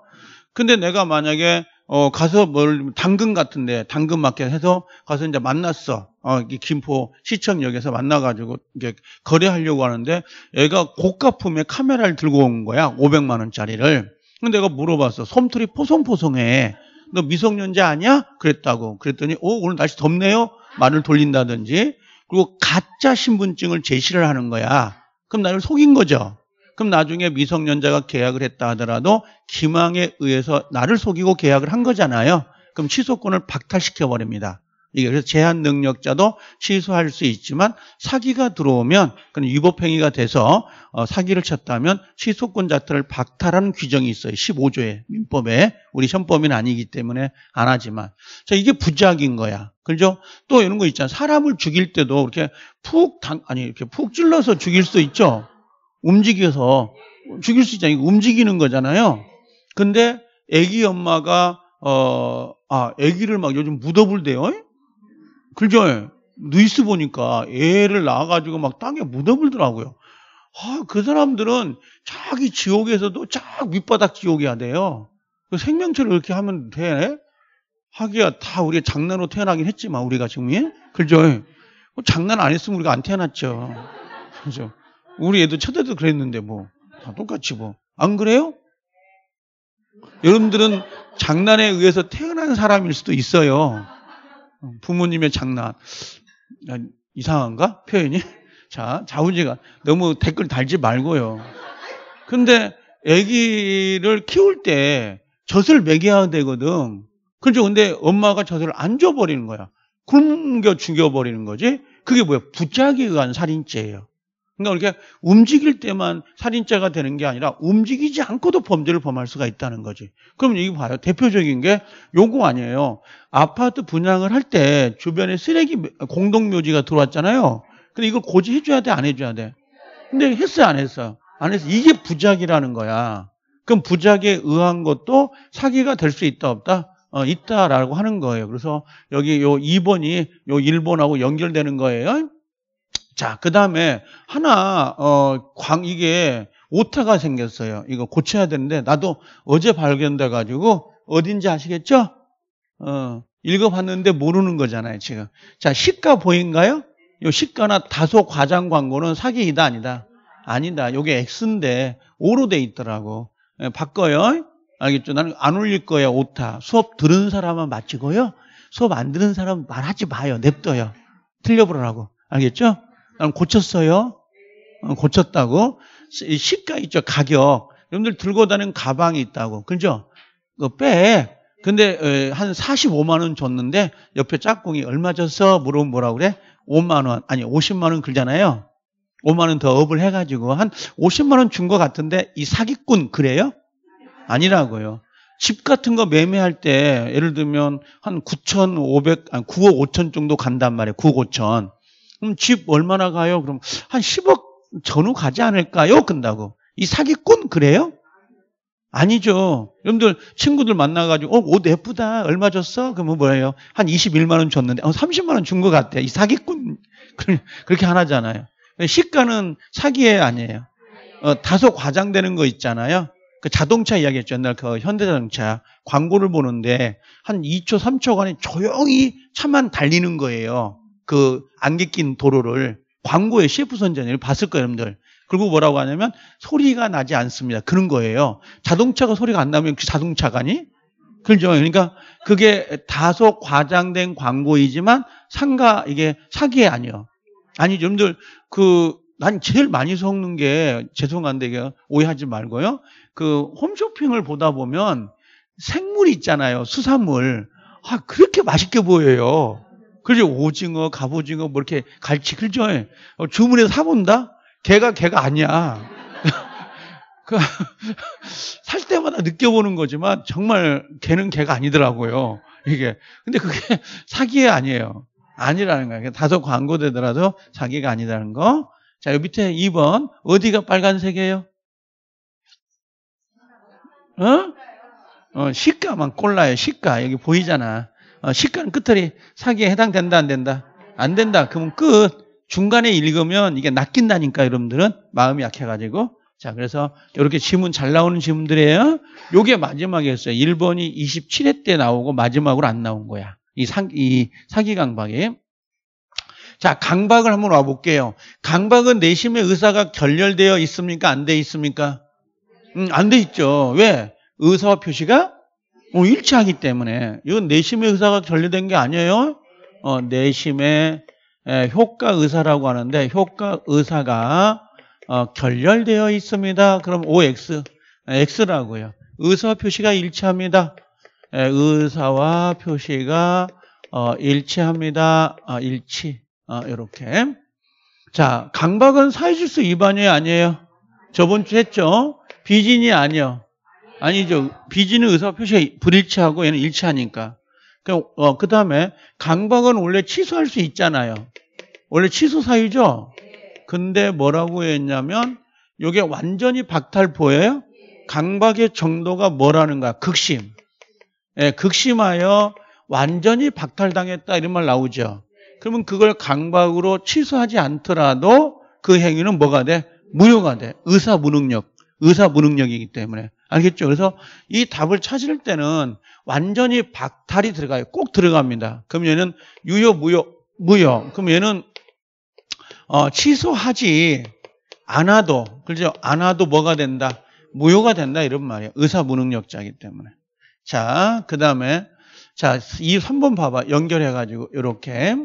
근데 내가 만약에 어, 가서 뭘, 당근 같은데, 당근 마켓 해서 가서 이제 만났어. 어, 김포 시청역에서 만나가지고 이제 거래하려고 하는데 애가 고가품에 카메라를 들고 온 거야. 500만원짜리를. 근데 내가 물어봤어. 솜털이 포송포송해. 너 미성년자 아니야? 그랬다고. 그랬더니, 오, 어, 오늘 날씨 덥네요? 말을 돌린다든지. 그리고 가짜 신분증을 제시를 하는 거야. 그럼 나를 속인 거죠. 그럼 나중에 미성년자가 계약을 했다 하더라도 기망에 의해서 나를 속이고 계약을 한 거잖아요. 그럼 취소권을 박탈시켜 버립니다. 이게 그래서 제한 능력자도 취소할 수 있지만 사기가 들어오면 그건 위법 행위가 돼서 어, 사기를 쳤다면 취소권 자체를 박탈하는 규정이 있어요. 15조에 민법에 우리 현법인 아니기 때문에 안 하지만 자 이게 부작인 거야. 그죠? 또 이런 거 있잖아. 사람을 죽일 때도 이렇게 푹 당, 아니 이렇게 푹 찔러서 죽일 수 있죠. 움직여서 죽일 수 있잖아요. 움직이는 거잖아요. 근데 애기 엄마가 어, 아, 애기를 막 요즘 묻어불대요. 그죠? 뉴스 보니까 애를 낳아가지고 막 땅에 묻어불더라고요. 아, 그 사람들은 자기 지옥에서도 쫙 밑바닥 지옥이야 돼요. 그 생명체를 이렇게 하면 돼? 하기야 다 우리 장난으로 태어나긴 했지만 우리가 지금 예? 그죠? 뭐 장난 안 했으면 우리가 안 태어났죠. 그죠? 우리 애들 첫애도 그랬는데 뭐. 다 똑같이 뭐. 안 그래요? 여러분들은 장난에 의해서 태어난 사람일 수도 있어요. 부모님의 장난. 이상한가? 표현이? 자, 자우지가 너무 댓글 달지 말고요. 근데 아기를 키울 때 젖을 먹여야 되거든. 그렇죠. 근데 엄마가 젖을 안 줘버리는 거야. 굶겨 죽여버리는 거지. 그게 뭐야? 부작에 의한 살인죄예요. 그러니까 이렇게 움직일 때만 살인죄가 되는 게 아니라 움직이지 않고도 범죄를 범할 수가 있다는 거지. 그럼 이기 봐요. 대표적인 게 요거 아니에요. 아파트 분양을 할 때 주변에 쓰레기 공동묘지가 들어왔잖아요. 근데 이걸 고지해 줘야 돼, 안 해줘야 돼? 근데 했어요, 안 했어요? 안 했어. 이게 부작이라는 거야. 그럼 부작에 의한 것도 사기가 될 수 있다, 없다? 어, 있다라고 하는 거예요. 그래서 여기 요 2번이 요 1번하고 연결되는 거예요. 자, 그 다음에 하나, 어, 광, 이게 오타가 생겼어요. 이거 고쳐야 되는데, 나도 어제 발견돼가지고, 어딘지 아시겠죠? 어, 읽어봤는데 모르는 거잖아요, 지금. 자, 시가 보인가요? 요 시가나 다소 과장 광고는 사기이다, 아니다. 아니다. 요게 X인데, O로 돼 있더라고. 예, 바꿔요. 알겠죠? 나는 안 올릴 거야, 오타. 수업 들은 사람은 마치고요. 수업 안 들은 사람 은 말하지 마요. 냅둬요. 틀려보라고 알겠죠? 고쳤어요? 어, 고쳤다고? 시가 있죠, 가격. 여러분들 들고 다니는 가방이 있다고. 그죠? 그거 빼. 근데 한 45만 원 줬는데 옆에 짝꿍이 얼마 줬어? 물어보면 뭐라고 그래? 5만 원. 아니, 50만 원 글잖아요. 5만 원 더 업을 해가지고 한 50만 원 준 것 같은데 이 사기꾼 그래요? 아니라고요. 집 같은 거 매매할 때 예를 들면 한 9,500, 아니 9억 5천 정도 간단 말이에요. 9억 5천. 그럼 집 얼마나 가요? 그럼 한 10억 전후 가지 않을까요? 근다고. 이 사기꾼 그래요? 아니죠. 여러분들 친구들 만나가지고 어, 옷 예쁘다. 얼마 줬어? 그러면 뭐예요? 한 21만 원 줬는데 어, 30만 원 준 것 같아. 이 사기꾼 그렇게 안하잖아요 시가는 사기예 아니에요. 어, 다소 과장되는 거 있잖아요. 그 자동차 이야기했죠. 옛날 그 현대자동차 광고를 보는데 한 2초, 3초간에 조용히 차만 달리는 거예요. 그 안개 낀 도로를 광고의 CF 선전을 봤을 거예요, 여러분들. 그리고 뭐라고 하냐면 소리가 나지 않습니다. 그런 거예요. 자동차가 소리가 안 나면 그 자동차가니? 그죠? 렇 그러니까 그게 다소 과장된 광고이지만 상가 이게 사기 아니요. 아니 여러분들 그 난 제일 많이 속는 게 죄송한데 오해하지 말고요. 그 홈쇼핑을 보다 보면 생물 있잖아요. 수산물. 아, 그렇게 맛있게 보여요. 그죠? 오징어, 갑오징어, 뭐 이렇게 갈치, 그죠? 예. 어, 주문해서 사본다? 개가개가 아니야. 그 살 때마다 느껴보는 거지만 정말 개는개가 아니더라고요. 이게. 근데 그게 사기의 아니에요. 아니라는 거야 다소 광고되더라도 사기가 아니라는 거. 자, 여기 밑에 2번. 어디가 빨간색이에요? 어? 어, 시가만 꼴라요. 시가. 여기 보이잖아. 시간 어, 끝털이 사기에 해당된다 안 된다? 안 된다. 그러면 끝. 중간에 읽으면 이게 낚인다니까 여러분들은 마음이 약해가지고 자 그래서 이렇게 질문잘 나오는 질문들이에요 요게 마지막이었어요. 1번이 27회 때 나오고 마지막으로 안 나온 거야. 이, 사, 이 사기 강박에. 자, 강박을 한번 와볼게요. 강박은 내심의 의사가 결렬되어 있습니까? 안 돼 있습니까? 음, 안돼 있죠. 왜? 의사와 표시가 어, 일치하기 때문에 이건 내심의 의사가 전리된 게 아니에요. 어, 내심의 에, 예, 효과 의사라고 하는데 효과 의사가 어, 결렬되어 있습니다. 그럼 OX, X라고요. 의사 표시가 일치합니다. 에, 예, 의사와 표시가 어, 일치합니다. 아, 일치. 아, 이렇게. 자, 강박은 사회질서 위반이 아니에요. 저번 주 했죠? 비진이 아니요. 아니죠. 비지는 의사 표시가 불일치하고 얘는 일치하니까. 그, 어, 그 다음에 강박은 원래 취소할 수 있잖아요. 원래 취소 사유죠. 근데 뭐라고 했냐면 이게 완전히 박탈포예요. 강박의 정도가 뭐라는가? 극심. 예, 극심하여 완전히 박탈당했다 이런 말 나오죠. 그러면 그걸 강박으로 취소하지 않더라도 그 행위는 뭐가 돼? 무효가 돼. 의사 무능력. 의사 무능력이기 때문에. 알겠죠? 그래서 이 답을 찾을 때는 완전히 박탈이 들어가요. 꼭 들어갑니다. 그럼 얘는 유효, 무효, 무효. 그럼 얘는 어, 취소하지 않아도 그죠? 않아도 뭐가 된다? 무효가 된다 이런 말이에요. 의사 무능력자이기 때문에. 자, 그 다음에 자, 이 3번 봐봐. 연결해가지고 이렇게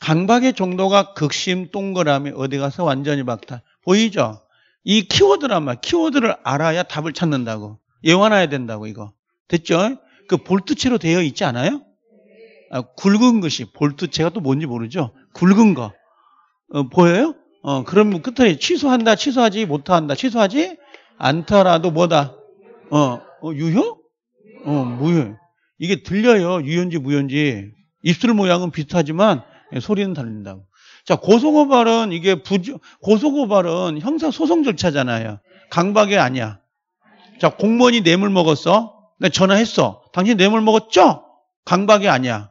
강박의 정도가 극심 동그라미 어디 가서 완전히 박탈. 보이죠? 이 키워드란 말, 키워드를 알아야 답을 찾는다고. 예완해야 된다고, 이거. 됐죠? 그 볼트체로 되어 있지 않아요? 아, 굵은 것이, 볼트체가 또 뭔지 모르죠? 굵은 거. 어, 보여요? 어, 그럼 끝에 취소한다, 취소하지 못한다, 취소하지 않더라도 뭐다? 어, 어 유효? 어, 무효. 이게 들려요. 유효인지 무효인지. 입술 모양은 비슷하지만 소리는 달린다고. 자, 고소고발은 이게 부조, 고소고발은 형사소송 절차잖아요. 강박이 아니야. 자, 공무원이 뇌물 먹었어? 내 전화했어. 당신 뇌물 먹었죠? 강박이 아니야.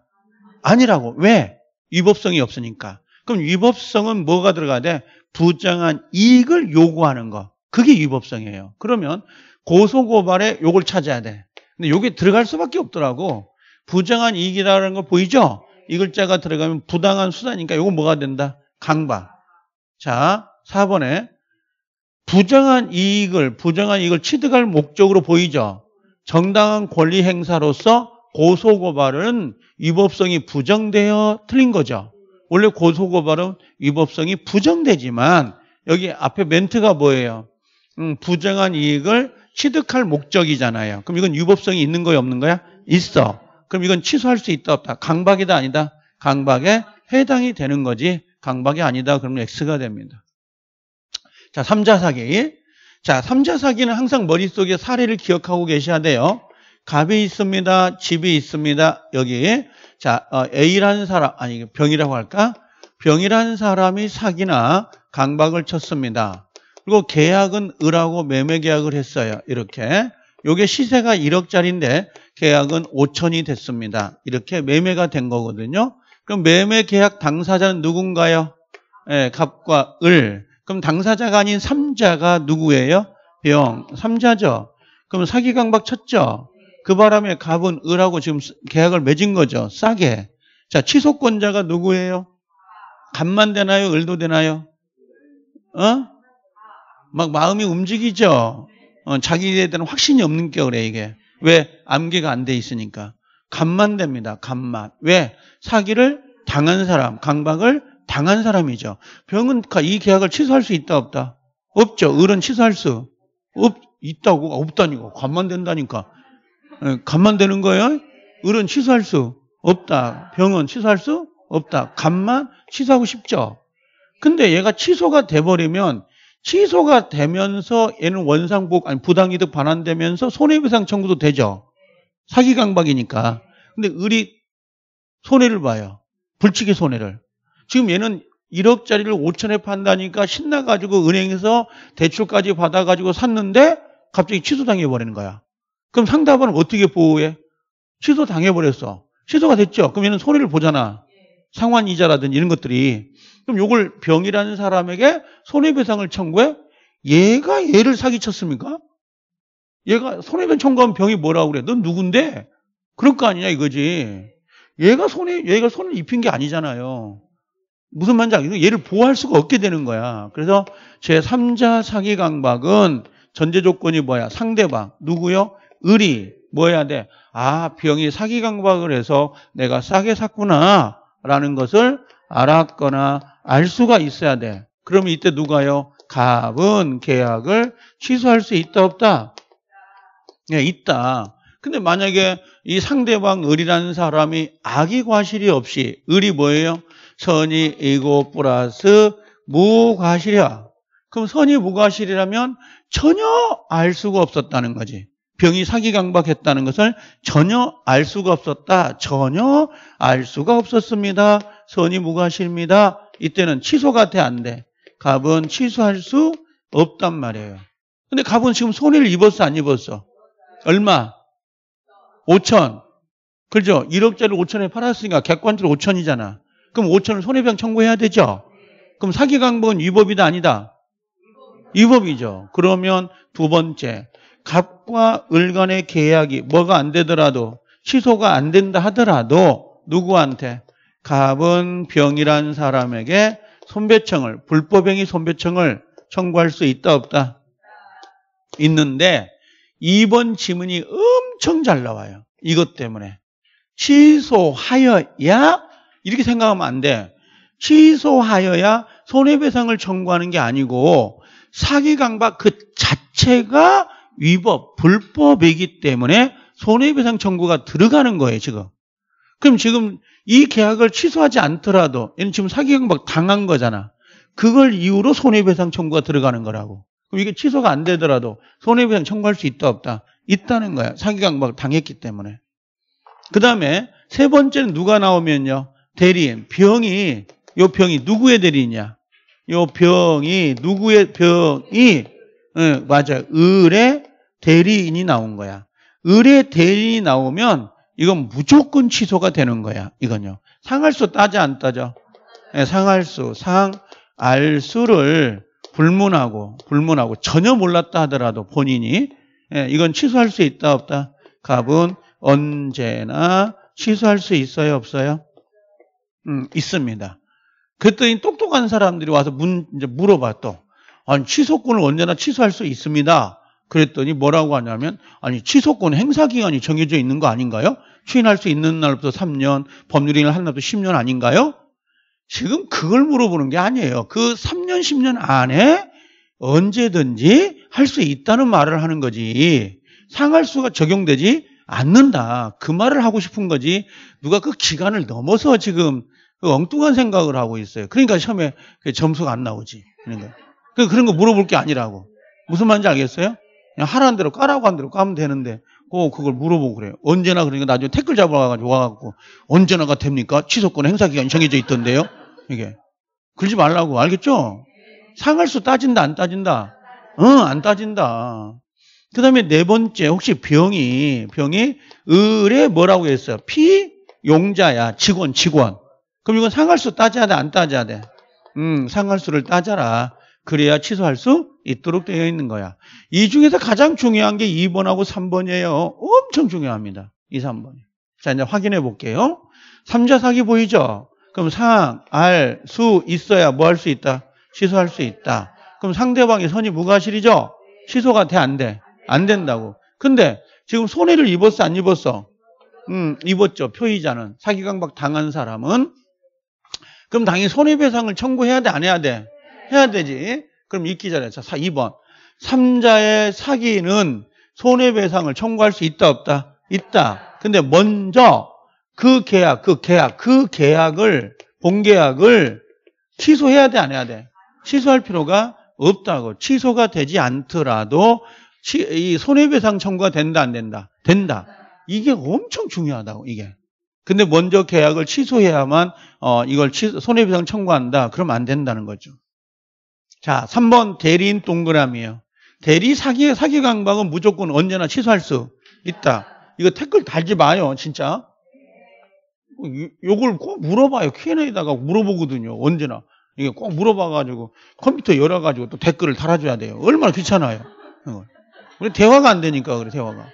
아니라고. 왜? 위법성이 없으니까. 그럼 위법성은 뭐가 들어가야 돼? 부정한 이익을 요구하는 거. 그게 위법성이에요. 그러면 고소고발에 요걸 찾아야 돼. 근데 요게 들어갈 수밖에 없더라고. 부정한 이익이라는 걸 보이죠? 이 글자가 들어가면 부당한 수단이니까 이거 뭐가 된다? 강박. 자, 4번에 부정한 이익을, 부정한 이익을 취득할 목적으로 보이죠. 정당한 권리 행사로서 고소고발은 위법성이 부정되어 틀린 거죠. 원래 고소고발은 위법성이 부정되지만 여기 앞에 멘트가 뭐예요? 음, 부정한 이익을 취득할 목적이잖아요. 그럼 이건 위법성이 있는 거예요 없는 거야? 있어. 그럼 이건 취소할 수 있다 없다. 강박이다 아니다. 강박에 해당이 되는 거지. 강박이 아니다. 그러면 X가 됩니다. 자, 3자 사기. 자, 3자 사기는 항상 머릿속에 사례를 기억하고 계셔야 돼요. 갑이 있습니다. 집이 있습니다. 여기. 자, 어, A라는 사람, 아니, 병이라고 할까? 병이라는 사람이 사기나 강박을 쳤습니다. 그리고 계약은 을하고 매매 계약을 했어요. 이렇게. 요게 시세가 1억짜리인데 계약은 5천이 됐습니다. 이렇게 매매가 된 거거든요. 그럼 매매 계약 당사자는 누군가요? 예, 갑과 을. 그럼 당사자가 아닌 3자가 누구예요? 병. 3자죠. 그럼 사기 강박 쳤죠. 그 바람에 갑은 을하고 지금 계약을 맺은 거죠. 싸게. 자, 취소권자가 누구예요? 갑만 되나요? 을도 되나요? 어? 막 마음이 움직이죠. 어, 자기에 대한 확신이 없는 겨 그래 이게. 왜? 암기가 안 돼 있으니까. 간만 됩니다. 간만. 왜? 사기를 당한 사람, 강박을 당한 사람이죠. 병은 이 계약을 취소할 수 있다 없다? 없죠. 을은 취소할 수 없, 있다고 없다니까. 간만 된다니까. 간만 예, 되는 거예요. 을은 취소할 수 없다. 병은 취소할 수 없다. 간만 취소하고 싶죠. 근데 얘가 취소가 돼버리면 취소가 되면서 얘는 원상복 아니 부당이득 반환되면서 손해배상 청구도 되죠. 사기 강박이니까. 근데 을이 손해를 봐요. 불치기 손해를. 지금 얘는 1억짜리를 5천에 판다니까 신나가지고 은행에서 대출까지 받아가지고 샀는데 갑자기 취소당해버리는 거야. 그럼 상담은 어떻게 보호해? 취소당해버렸어. 취소가 됐죠? 그럼 얘는 손해를 보잖아. 상환 이자라든지 이런 것들이. 그럼 요걸 병이라는 사람에게 손해배상을 청구해? 얘가 얘를 사기쳤습니까? 얘가 손해배상 청구하면 병이 뭐라고 그래? 넌 누군데? 그럴 거 아니냐 이거지. 얘가 손에 얘가 손을 입힌 게 아니잖아요. 무슨 말인지 알겠어? 얘를 보호할 수가 없게 되는 거야. 그래서 제3자 사기 강박은 전제 조건이 뭐야? 상대방 누구요? 의리 뭐 해야 돼? 아 병이 사기 강박을 해서 내가 싸게 샀구나 라는 것을 알았거나 알 수가 있어야 돼. 그럼 이때 누가요? 갑은 계약을 취소할 수 있다 없다? 네, 있다. 근데 만약에 이 상대방 을이라는 사람이 악의 과실이 없이 을이 뭐예요? 선이 이고 플러스 무과실이야. 그럼 선이 무과실이라면 전혀 알 수가 없었다는 거지. 병이 사기 강박했다는 것을 전혀 알 수가 없었다. 전혀 알 수가 없었습니다. 선이 무과실입니다. 이때는 취소가 돼, 안 돼? 갑은 취소할 수 없단 말이에요. 근데 갑은 지금 손해를 입었어, 안 입었어? 얼마? 5천. 그죠? 1억짜리 5천에 팔았으니까 객관적으로 5천이잖아. 그럼 5천을 손해배상 청구해야 되죠? 그럼 사기 강법은 위법이다, 아니다? 위법이죠. 그러면 두 번째, 갑과 을 간의 계약이 뭐가 안 되더라도 취소가 안 된다 하더라도 누구한테? 갑은 병이란 사람에게 손배청을 불법행위 손배청을 청구할 수 있다 없다 있는데 2번 지문이 엄청 잘 나와요. 이것 때문에 취소하여야 이렇게 생각하면 안 돼. 취소하여야 손해배상을 청구하는 게 아니고 사기 강박 그 자체가 위법, 불법이기 때문에 손해배상 청구가 들어가는 거예요, 지금. 그럼 지금 이 계약을 취소하지 않더라도 얘는 지금 사기경박 당한 거잖아. 그걸 이유로 손해배상 청구가 들어가는 거라고. 그럼 이게 취소가 안 되더라도 손해배상 청구할 수 있다 없다? 있다는 거야. 사기강박 당했기 때문에. 그 다음에 세 번째는 누가 나오면요. 대리인. 병이, 요 병이 누구의 대리인이야? 요 병이, 누구의 병이, 응, 맞아요. 을의 대리인이 나온 거야. 을의 대리인이 나오면 이건 무조건 취소가 되는 거야. 이건요. 상할수 따지안 따져? 네, 상할수, 상 알수를 불문하고 불문하고 전혀 몰랐다 하더라도 본인이 네, 이건 취소할 수 있다 없다? 갑은 언제나 취소할 수 있어요 없어요? 음, 있습니다. 그랬더니 똑똑한 사람들이 와서 문, 이제 물어봐 또. 아니, 취소권을 언제나 취소할 수 있습니다. 그랬더니 뭐라고 하냐면 아니 취소권 행사 기간이 정해져 있는 거 아닌가요? 추인할 수 있는 날부터 3년, 법률인을 한 날부터 10년 아닌가요? 지금 그걸 물어보는 게 아니에요. 그 3년, 10년 안에 언제든지 할 수 있다는 말을 하는 거지. 상할수가 적용되지 않는다. 그 말을 하고 싶은 거지. 누가 그 기간을 넘어서 지금 그 엉뚱한 생각을 하고 있어요. 그러니까 처음에 그 점수가 안 나오지. 그러니까. 그, 그런 거 물어볼 게 아니라고. 무슨 말인지 알겠어요? 그냥 하라는 대로 까라고 한 대로 까면 되는데 꼭 그걸 물어보고 그래요. 언제나 그러니까 나중에 태클 잡아가지고 와갖고 언제나가 됩니까? 취소권 행사 기간이 정해져 있던데요. 이게 그러지 말라고 알겠죠? 상할수 따진다 안 따진다? 응안 어, 따진다. 그 다음에 네 번째 혹시 병이 병이 을에 뭐라고 했어요? 피용자야 직원 직원 그럼 이건 상할수 따져야 돼안 따져야 돼? 음 상할수를 따져라 그래야 취소할 수 있도록 되어 있는 거야. 이 중에서 가장 중요한 게 2번하고 3번이에요. 엄청 중요합니다. 2, 3번. 자, 이제 확인해 볼게요. 3자 사기 보이죠? 그럼 상, 알, 수 있어야 뭐 할 수 있다? 취소할 수 있다. 그럼 상대방의 선이 무과실이죠? 취소가 돼, 안 돼? 안 된다고. 근데 지금 손해를 입었어, 안 입었어? 음, 입었죠. 표의자는. 사기강박 당한 사람은. 그럼 당연히 손해배상을 청구해야 돼, 안 해야 돼? 해야 되지. 그럼 읽기 전에 어 2번. 3자의 사기는 손해배상을 청구할 수 있다 없다? 있다. 근데 먼저 그 계약, 그 계약, 그 계약을 본계약을 취소해야 돼, 안 해야 돼? 취소할 필요가 없다고. 취소가 되지 않더라도 이 손해배상 청구가 된다, 안 된다? 된다. 이게 엄청 중요하다고, 이게. 근데 먼저 계약을 취소해야만 어, 이걸 취소, 손해배상 청구한다. 그럼 안 된다는 거죠. 자, 3번 대리인 동그라미요. 대리 사기, 사기 강박은 무조건 언제나 취소할 수 있다. 이거 댓글 달지 마요, 진짜. 어, 요걸 꼭 물어봐요. Q&A에다가 물어보거든요. 언제나. 이게 꼭 물어봐가지고 컴퓨터 열어가지고 또 댓글을 달아줘야 돼요. 얼마나 귀찮아요. 우리 대화가 안 되니까 그래, 대화가.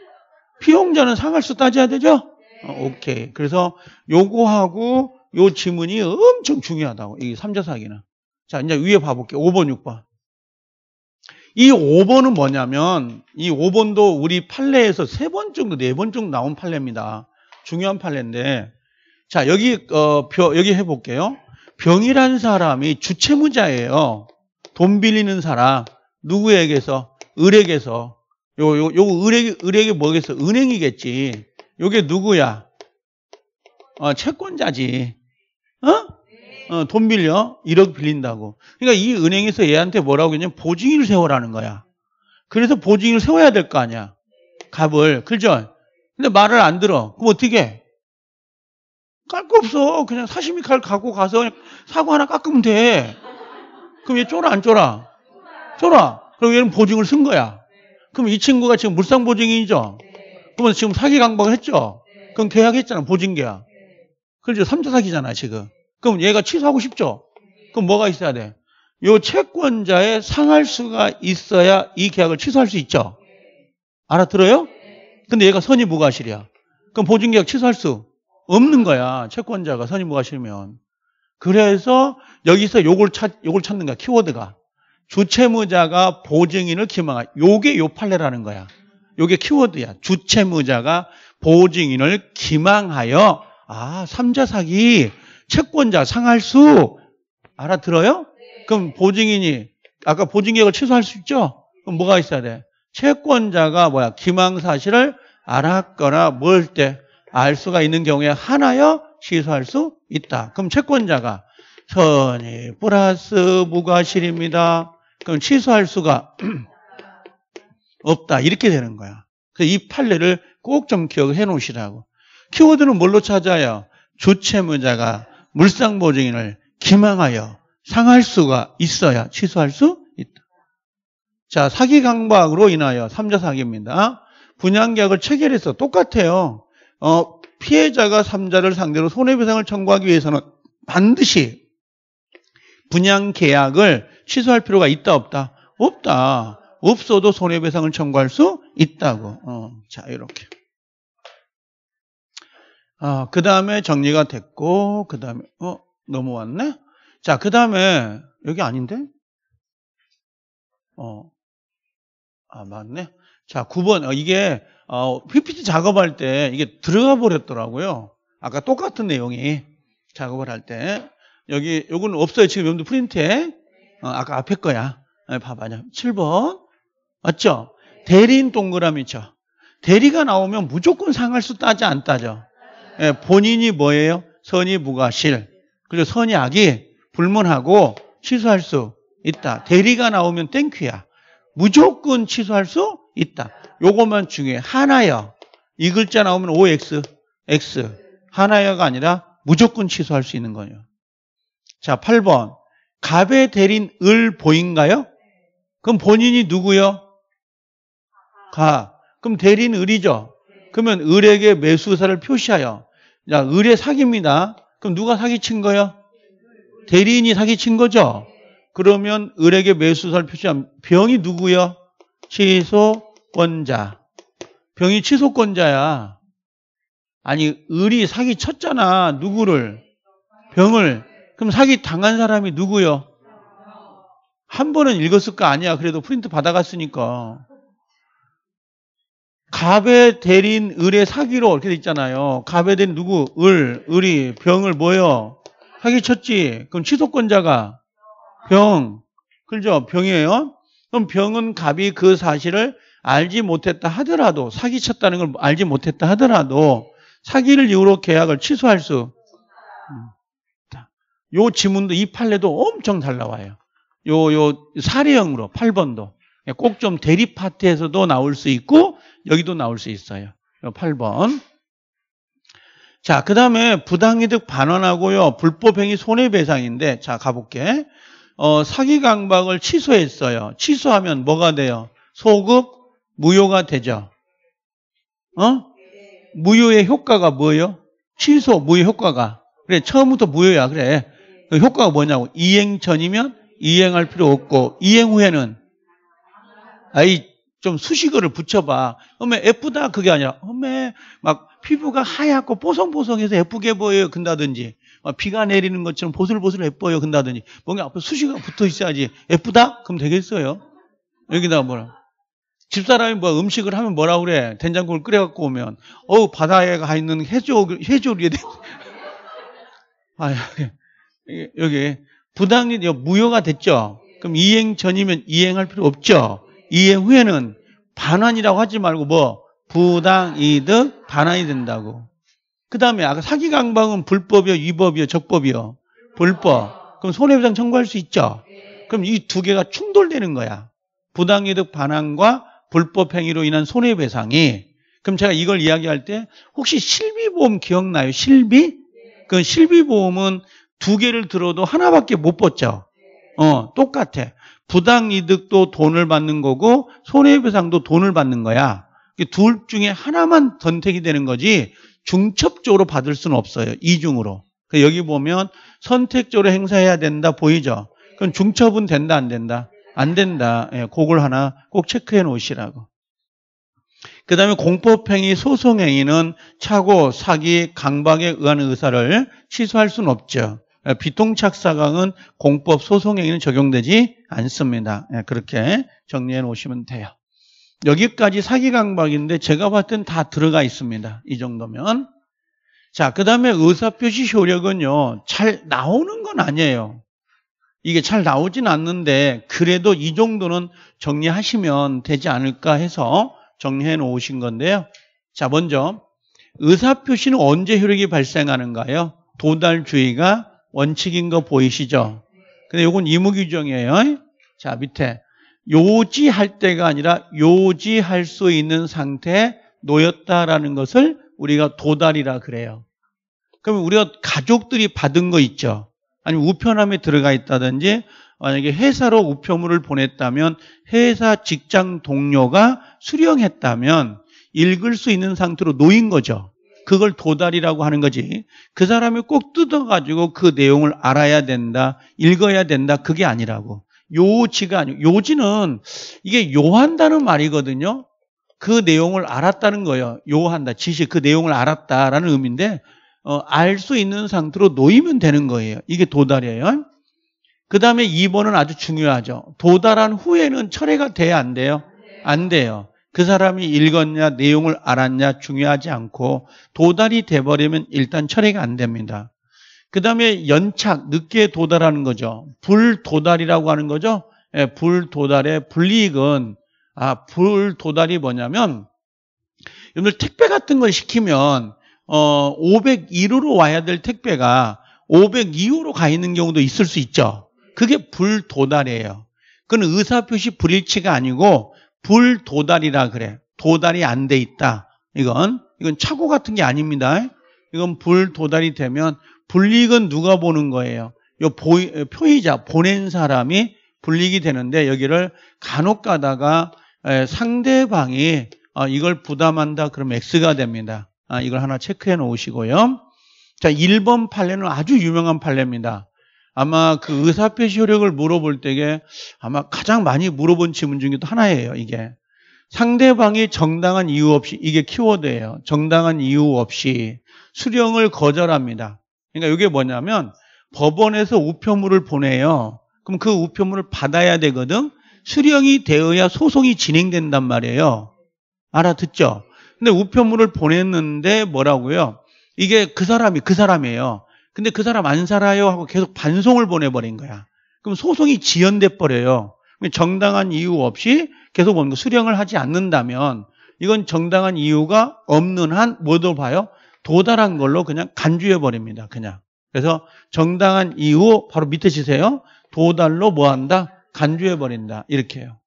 피용자는 상할수 따져야 되죠? 어, 오케이. 그래서 요거하고 요 지문이 엄청 중요하다고. 이 3자 사기는. 자, 이제 위에 봐볼게요. 5번, 6번. 이 5번은 뭐냐면, 이 5번도 우리 판례에서 3번 정도, 4번 정도 나온 판례입니다. 중요한 판례인데, 자, 여기, 어, 벼, 여기 해볼게요. 병이란 사람이 주체무자예요돈 빌리는 사람. 누구에게서? 을에게서. 요, 요, 요, 을에게, 을에게 뭐겠어? 은행이겠지. 요게 누구야? 어, 채권자지. 어? 어, 돈 빌려 1억 빌린다고. 그러니까 이 은행에서 얘한테 뭐라고 했냐면 보증을 세워라는 거야. 그래서 보증을 세워야 될 거 아니야. 갑을 그죠? 근데 말을 안 들어. 그럼 어떻게 깔거 없어. 그냥 사시미 칼 갖고 가서 사고 하나 깎으면 돼. 그럼 얘 쫄아 안 쫄아? 쫄아. 그럼 얘는 보증을 쓴 거야. 그럼 이 친구가 지금 물상보증인이죠? 그러면 지금 사기 강박을 했죠? 그럼 계약했잖아. 보증계약. 그렇죠. 3자 사기잖아, 지금. 그럼 얘가 취소하고 싶죠? 그럼 뭐가 있어야 돼? 요 채권자의 상할 수가 있어야 이 계약을 취소할 수 있죠? 알아들어요? 근데 얘가 선의무과실이야. 그럼 보증계약 취소할 수 없는 거야. 채권자가 선의무과실이면. 그래서 여기서 요걸 찾, 요걸 찾는 거야. 키워드가. 주채무자가 보증인을 기망한. 요게 요 판례라는 거야. 요게 키워드야. 주채무자가 보증인을 기망하여, 아, 삼자 사기. 채권자 상할 수 알아들어요? 그럼 보증인이 아까 보증계약을 취소할 수 있죠? 그럼 뭐가 있어야 돼? 채권자가 뭐야? 기망 사실을 알았거나 뭘 때 알 수가 있는 경우에 하나여 취소할 수 있다. 그럼 채권자가 선이 플러스 무과실입니다. 그럼 취소할 수가 없다. 이렇게 되는 거야. 그래서 이 판례를 꼭 좀 기억해 놓으시라고. 키워드는 뭘로 찾아요? 주채무자가 물상보증인을 기망하여 상할 수가 있어야 취소할 수 있다. 자, 사기 강박으로 인하여 3자 사기입니다. 분양계약을 체결해서 똑같아요. 어, 피해자가 3자를 상대로 손해배상을 청구하기 위해서는 반드시 분양계약을 취소할 필요가 있다 없다? 없다. 없어도 손해배상을 청구할 수 있다고. 어, 자, 이렇게. 아, 그 다음에 정리가 됐고, 그 다음에, 어, 넘어왔네? 자, 그 다음에, 여기 아닌데? 어, 아, 맞네. 자, 9번. 어, 이게, 어, PPT 작업할 때 이게 들어가 버렸더라고요. 아까 똑같은 내용이 작업을 할 때. 여기, 요건 없어요. 지금 여러분들 프린트에. 어, 아까 앞에 거야. 아, 어, 봐봐 7번. 맞죠? 대리인 동그라미죠. 대리가 나오면 무조건 상할수 따지 안 따져. 예, 본인이 뭐예요? 선이 무과실. 그리고 선이 악이 불문하고 취소할 수 있다. 대리가 나오면 땡큐야. 무조건 취소할 수 있다. 요것만 중요해. 하나여. 이 글자 나오면 OX, X. 하나여가 아니라 무조건 취소할 수 있는 거예요. 자, 8번. 갑의 대린 을 보인가요? 그럼 본인이 누구요? 가. 그럼 대린 을이죠. 그러면 을에게 매수사를 표시하여 자, 의뢰 사기입니다. 그럼 누가 사기친 거예요? 대리인이 사기친 거죠? 그러면 을에게 매수사를 표시한 병이 누구요? 취소권자. 병이 취소권자야. 아니, 을이 사기 쳤잖아. 누구를? 병을. 그럼 사기 당한 사람이 누구요? 한 번은 읽었을 거 아니야. 그래도 프린트 받아갔으니까. 갑에 대린 을의 사기로 이렇게 돼 있잖아요. 갑에 대린 누구? 을, 을이 병을 뭐요? 사기 쳤지. 그럼 취소권자가 병, 그죠? 병이에요. 그럼 병은 갑이 그 사실을 알지 못했다 하더라도 사기 쳤다는 걸 알지 못했다 하더라도 사기를 이유로 계약을 취소할 수. 요 지문도 이 판례도 엄청 잘 나와요. 요요 사례형으로 8번도 꼭 좀 대립 파트에서도 나올 수 있고 여기도 나올 수 있어요. 8번. 자, 그 다음에 부당이득 반환하고요. 불법행위 손해배상인데, 자, 가볼게. 어, 사기 강박을 취소했어요. 취소하면 뭐가 돼요? 소급, 무효가 되죠. 어? 무효의 효과가 뭐예요? 취소, 무효 효과가. 그래, 처음부터 무효야, 그래. 그 효과가 뭐냐고. 이행 전이면 이행할 필요 없고, 이행 후에는, 아이, 좀 수식어를 붙여봐. 어메 예쁘다 그게 아니라 어메 막 피부가 하얗고 뽀송뽀송해서 예쁘게 보여요 근다든지 막 비가 내리는 것처럼 보슬보슬 예뻐요 근다든지 뭔가 앞에 수식어가 붙어 있어야지 예쁘다 그럼 되겠어요. 여기다 뭐라 집사람이 뭐 음식을 하면 뭐라 그래 된장국을 끓여갖고 오면 어우 바다에 가 있는 해조 해조류에 대해 아 여기, 여기 부당이 무효가 됐죠. 그럼 이행 전이면 이행할 필요 없죠. 이에 후에는 반환이라고 하지 말고 뭐 부당이득 반환이 된다고. 그 다음에 아까 사기강박은 불법이요, 위법이요, 적법이요. 불법. 그럼 손해배상 청구할 수 있죠. 그럼 이 두 개가 충돌되는 거야. 부당이득 반환과 불법행위로 인한 손해배상이. 그럼 제가 이걸 이야기할 때 혹시 실비보험 기억나요? 실비? 그 실비보험은 두 개를 들어도 하나밖에 못 벗죠. 어, 똑같아. 부당이득도 돈을 받는 거고 손해배상도 돈을 받는 거야. 둘 중에 하나만 선택이 되는 거지 중첩적으로 받을 수는 없어요. 이중으로. 그 여기 보면 선택적으로 행사해야 된다 보이죠? 그럼 중첩은 된다 안 된다? 안 된다. 예, 그걸 하나 꼭 체크해 놓으시라고. 그 다음에 공법행위, 소송행위는 차고, 사기, 강박에 의한 의사를 취소할 수는 없죠. 예, 비통착사강은 공법 소송행위는 적용되지 않습니다. 예, 그렇게 정리해 놓으시면 돼요. 여기까지 사기강박인데 제가 봤을 땐 다 들어가 있습니다. 이 정도면. 자, 그 다음에 의사표시 효력은요, 잘 나오는 건 아니에요. 이게 잘 나오진 않는데, 그래도 이 정도는 정리하시면 되지 않을까 해서 정리해 놓으신 건데요. 자, 먼저, 의사표시는 언제 효력이 발생하는가요? 도달 주의가 원칙인 거 보이시죠? 근데 요건 의무규정이에요. 자, 밑에. 요지할 때가 아니라 요지할 수 있는 상태에 놓였다라는 것을 우리가 도달이라 그래요. 그러 우리가 가족들이 받은 거 있죠. 아니면 우편함에 들어가 있다든지 만약에 회사로 우편물을 보냈다면 회사 직장 동료가 수령했다면 읽을 수 있는 상태로 놓인 거죠. 그걸 도달이라고 하는 거지. 그 사람이 꼭 뜯어가지고 그 내용을 알아야 된다, 읽어야 된다, 그게 아니라고. 요지가 아니고, 요지는 이게 요한다는 말이거든요. 그 내용을 알았다는 거예요. 요한다, 지식, 그 내용을 알았다라는 의미인데, 어, 알 수 있는 상태로 놓이면 되는 거예요. 이게 도달이에요. 그 다음에 2번은 아주 중요하죠. 도달한 후에는 철회가 돼야 안 돼요? 안 돼요. 그 사람이 읽었냐 내용을 알았냐 중요하지 않고 도달이 돼버리면 일단 철회가 안 됩니다. 그 다음에 연착, 늦게 도달하는 거죠. 불도달이라고 하는 거죠. 예, 불도달의 불이익은 아, 불도달이 뭐냐면 여러분들 택배 같은 걸 시키면 어, 501호로 와야 될 택배가 502호로 가 있는 경우도 있을 수 있죠. 그게 불도달이에요. 그건 의사표시 불일치가 아니고 불도달이라 그래. 도달이 안 돼 있다. 이건 이건 착오 같은 게 아닙니다. 이건 불도달이 되면 불이익은 누가 보는 거예요? 요 보이, 표의자 보낸 사람이 불이익이 되는데 여기를 간혹 가다가 상대방이 어, 이걸 부담한다 그러면 X가 됩니다. 아, 이걸 하나 체크해 놓으시고요. 자, 1번 판례는 아주 유명한 판례입니다. 아마 그 의사표시 효력을 물어볼 때에 아마 가장 많이 물어본 질문 중에 도 하나예요, 이게. 상대방이 정당한 이유 없이, 이게 키워드예요. 정당한 이유 없이 수령을 거절합니다. 그러니까 이게 뭐냐면 법원에서 우편물을 보내요. 그럼 그 우편물을 받아야 되거든? 수령이 되어야 소송이 진행된단 말이에요. 알아듣죠? 근데 우편물을 보냈는데 뭐라고요? 이게 그 사람이 그 사람이에요. 근데 그 사람 안 살아요 하고 계속 반송을 보내버린 거야. 그럼 소송이 지연돼 버려요. 정당한 이유 없이 계속 뭔가 수령을 하지 않는다면 이건 정당한 이유가 없는 한 뭐도 봐요? 도달한 걸로 그냥 간주해 버립니다. 그냥. 그래서 정당한 이유 바로 밑에 치세요. 도달로 뭐 한다? 간주해 버린다. 이렇게 해요.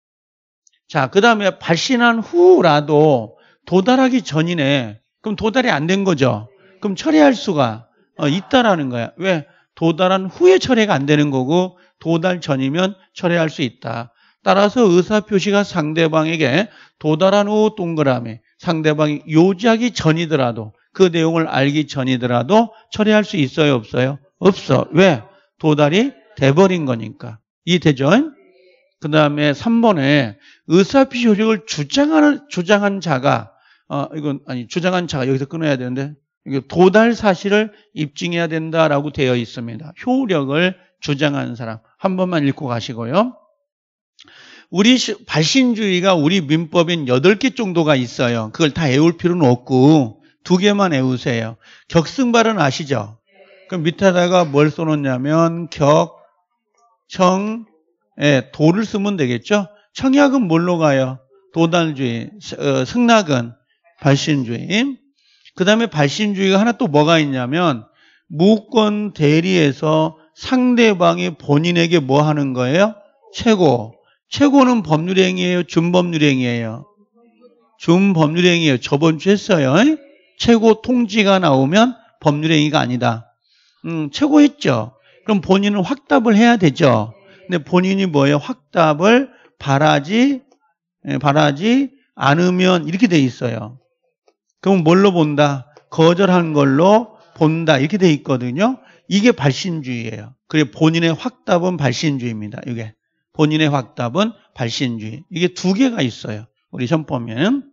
자, 그다음에 발신한 후라도 도달하기 전이네. 그럼 도달이 안 된 거죠. 그럼 처리할 수가 어, 있다라는 거야. 왜? 도달한 후에 철회가 안 되는 거고 도달 전이면 철회할 수 있다. 따라서 의사표시가 상대방에게 도달한 후 동그라미 상대방이 요지하기 전이더라도 그 내용을 알기 전이더라도 처리할 수 있어요 없어요? 없어. 왜? 도달이 돼버린 거니까. 이해되죠? 그 다음에 3번에 의사표시효력을 주장하는, 주장한 자가 어, 이건 아니 주장한 자가 여기서 끊어야 되는데 도달 사실을 입증해야 된다라고 되어 있습니다. 효력을 주장하는 사람 한 번만 읽고 가시고요. 우리 발신주의가 우리 민법인 8개 정도가 있어요. 그걸 다 외울 필요는 없고 두 개만 외우세요. 격승발은 아시죠? 그럼 밑에다가 뭘 써놓냐면 격, 청, 예, 도를 쓰면 되겠죠? 청약은 뭘로 가요? 도달주의, 어, 승낙은 발신주의. 그 다음에 발신주의가 하나 또 뭐가 있냐면 무권 대리에서 상대방이 본인에게 뭐 하는 거예요? 최고. 최고는 법률행위예요? 준법률행위예요? 준법률행위예요. 저번 주 했어요. 최고 통지가 나오면 법률행위가 아니다. 음, 최고 했죠. 그럼 본인은 확답을 해야 되죠. 근데 본인이 뭐예요? 확답을 바라지, 예, 바라지 않으면 이렇게 돼 있어요. 그럼 뭘로 본다? 거절한 걸로 본다. 이렇게 돼 있거든요. 이게 발신주의예요. 그리고 본인의 확답은 발신주의입니다. 이게 본인의 확답은 발신주의. 이게 두 개가 있어요. 우리 선법에는.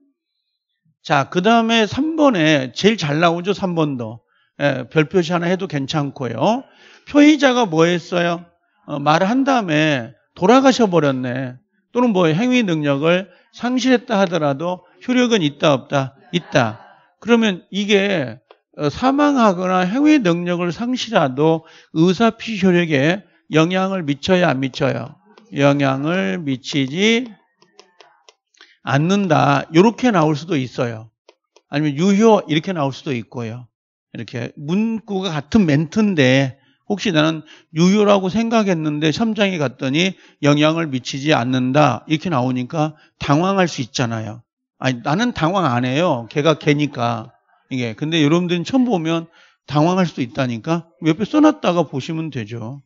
자, 그 다음에 3번에 제일 잘 나오죠. 3번도. 예, 별표시 하나 해도 괜찮고요. 표의자가 뭐 했어요? 어, 말을 한 다음에 돌아가셔 버렸네. 또는 뭐 행위 능력을 상실했다 하더라도 효력은 있다 없다. 있다. 그러면 이게 어, 사망하거나 행위 능력을 상실하도 의사피 셜에게 영향을 미쳐야 안 미쳐요. 영향을 미치지 않는다. 이렇게 나올 수도 있어요. 아니면 유효 이렇게 나올 수도 있고요. 이렇게 문구가 같은 멘트인데 혹시 나는 유효라고 생각했는데 첨장이 갔더니 영향을 미치지 않는다 이렇게 나오니까 당황할 수 있잖아요. 아니, 나는 당황 안 해요. 걔가 걔니까. 이게. 근데 여러분들은 처음 보면 당황할 수도 있다니까? 옆에 써놨다가 보시면 되죠.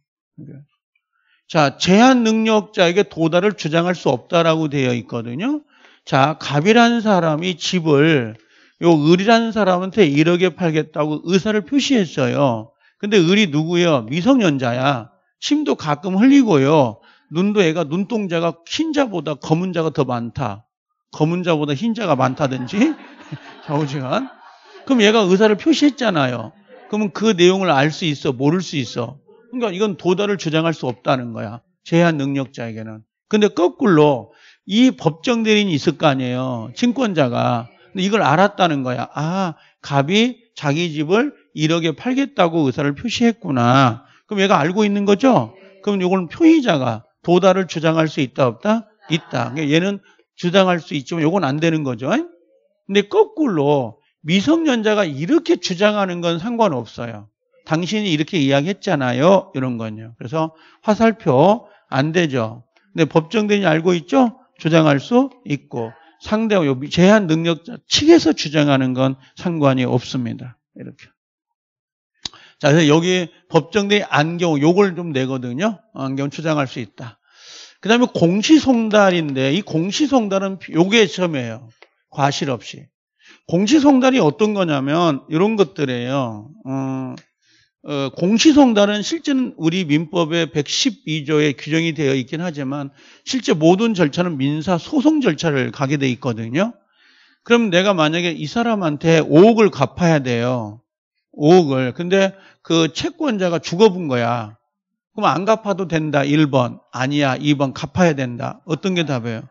자, 제한 능력자에게 도달을 주장할 수 없다라고 되어 있거든요. 자, 갑이라는 사람이 집을 요 을이라는 사람한테 1억에 팔겠다고 의사를 표시했어요. 근데 을이 누구요? 예 미성년자야. 침도 가끔 흘리고요. 눈도 애가 눈동자가 흰 자보다 검은 자가 더 많다. 검은 자보다 흰 자가 많다든지 좌우지간 그럼 얘가 의사를 표시했잖아요. 그러면 그 내용을 알 수 있어 모를 수 있어. 그러니까 이건 도달을 주장할 수 없다는 거야. 제한 능력자에게는. 근데 거꾸로 이 법정 대리인이 있을 거 아니에요. 증권자가. 근데 이걸 알았다는 거야. 아, 갑이 자기 집을 1억에 팔겠다고 의사를 표시했구나. 그럼 얘가 알고 있는 거죠? 그럼 이건 표의자가 도달을 주장할 수 있다 없다? 있다. 그러니까 얘는 주장할 수 있지만 이건안 되는 거죠. 근데 거꾸로 미성년자가 이렇게 주장하는 건 상관없어요. 당신이 이렇게 이야기했잖아요. 이런 건요. 그래서 화살표 안 되죠. 근데 법정대리 알고 있죠? 주장할 수 있고 상대와 제한 능력자 측에서 주장하는 건 상관이 없습니다. 이렇게. 자, 그래서 여기 법정대리 안경 요걸 좀 내거든요. 안경 주장할 수 있다. 그 다음에 공시송달인데 이 공시송달은 요게 처음이에요. 과실 없이. 공시송달이 어떤 거냐면 이런 것들이에요. 음, 어, 어, 공시송달은 실제는 우리 민법의 112조에 규정이 되어 있긴 하지만 실제 모든 절차는 민사 소송 절차를 가게 돼 있거든요. 그럼 내가 만약에 이 사람한테 5억을 갚아야 돼요. 5억을. 근데 그 채권자가 죽어본 거야. 그럼 안 갚아도 된다. 1번. 아니야. 2번. 갚아야 된다. 어떤 게 답이에요?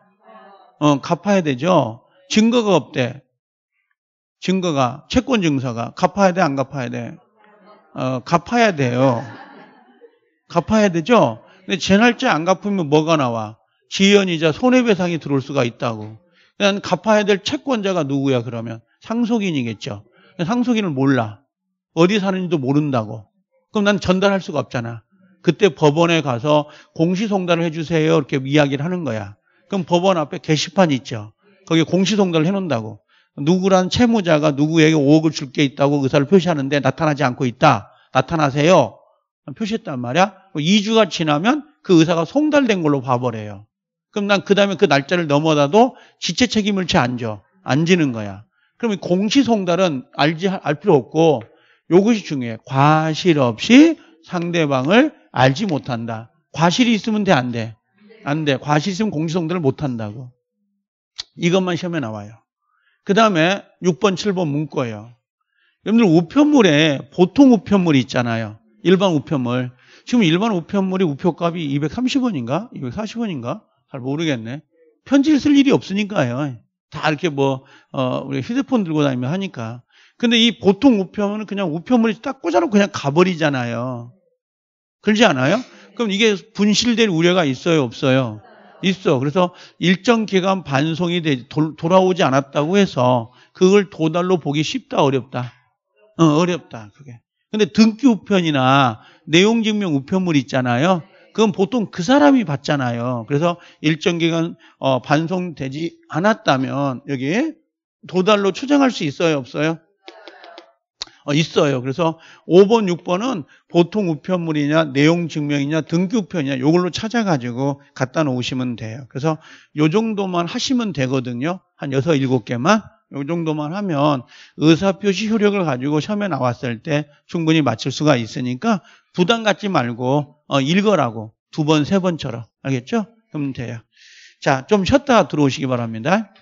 어, 갚아야 되죠. 증거가 없대. 증거가 채권 증서가 갚아야 돼, 안 갚아야 돼? 어, 갚아야 돼요. 갚아야 되죠. 근데 재날짜 안 갚으면 뭐가 나와? 지연이자 손해배상이 들어올 수가 있다고. 난 갚아야 될 채권자가 누구야 그러면 상속인이겠죠. 상속인을 몰라. 어디 사는지도 모른다고. 그럼 난 전달할 수가 없잖아. 그때 법원에 가서 공시송달을 해주세요. 이렇게 이야기를 하는 거야. 그럼 법원 앞에 게시판 있죠. 거기에 공시송달을 해놓는다고. 누구란 채무자가 누구에게 5억을 줄 게 있다고 의사를 그 표시하는데 나타나지 않고 있다. 나타나세요. 표시했단 말이야. 2주가 뭐 지나면 그 의사가 송달된 걸로 봐버려요. 그럼 난 그 다음에 그 날짜를 넘어다도 지체 책임을 채안 져. 안 지는 거야. 그러면 공시송달은 알지, 알 필요 없고 이것이 중요해. 과실 없이 상대방을 알지 못한다. 과실이 있으면 돼, 안 돼? 안 돼. 과실이 있으면 공시성들을 못 한다고. 이것만 시험에 나와요. 그 다음에 6번, 7번 문과예요. 여러분들 우편물에 보통 우편물이 있잖아요. 일반 우편물. 지금 일반 우편물이 우표값이 230원인가? 240원인가? 잘 모르겠네. 편지를 쓸 일이 없으니까요. 다 이렇게 뭐, 어, 우리 휴대폰 들고 다니면 하니까. 근데 이 보통 우편은 그냥 우편물이 딱 꽂아놓고 그냥 가버리잖아요. 그러지 않아요? 그럼 이게 분실될 우려가 있어요, 없어요? 있어. 그래서 일정 기간 반송이 되 돌아오지 않았다고 해서 그걸 도달로 보기 쉽다, 어렵다. 어, 어렵다, 그게. 근데 등기 우편이나 내용 증명 우편물 있잖아요. 그건 보통 그 사람이 받잖아요. 그래서 일정 기간 어, 반송되지 않았다면 여기 도달로 추정할 수 있어요, 없어요? 어, 있어요. 그래서 5번, 6번은 보통 우편물이냐, 내용 증명이냐, 등기 우편이냐, 이걸로 찾아가지고 갖다 놓으시면 돼요. 그래서 이 정도만 하시면 되거든요. 한 6, 7개만. 이 정도만 하면 의사표시 효력을 가지고 시험에 나왔을 때 충분히 맞출 수가 있으니까 부담 갖지 말고 어, 읽어라고 두 번, 세 번처럼. 알겠죠? 그면 돼요. 자, 좀 쉬었다 들어오시기 바랍니다.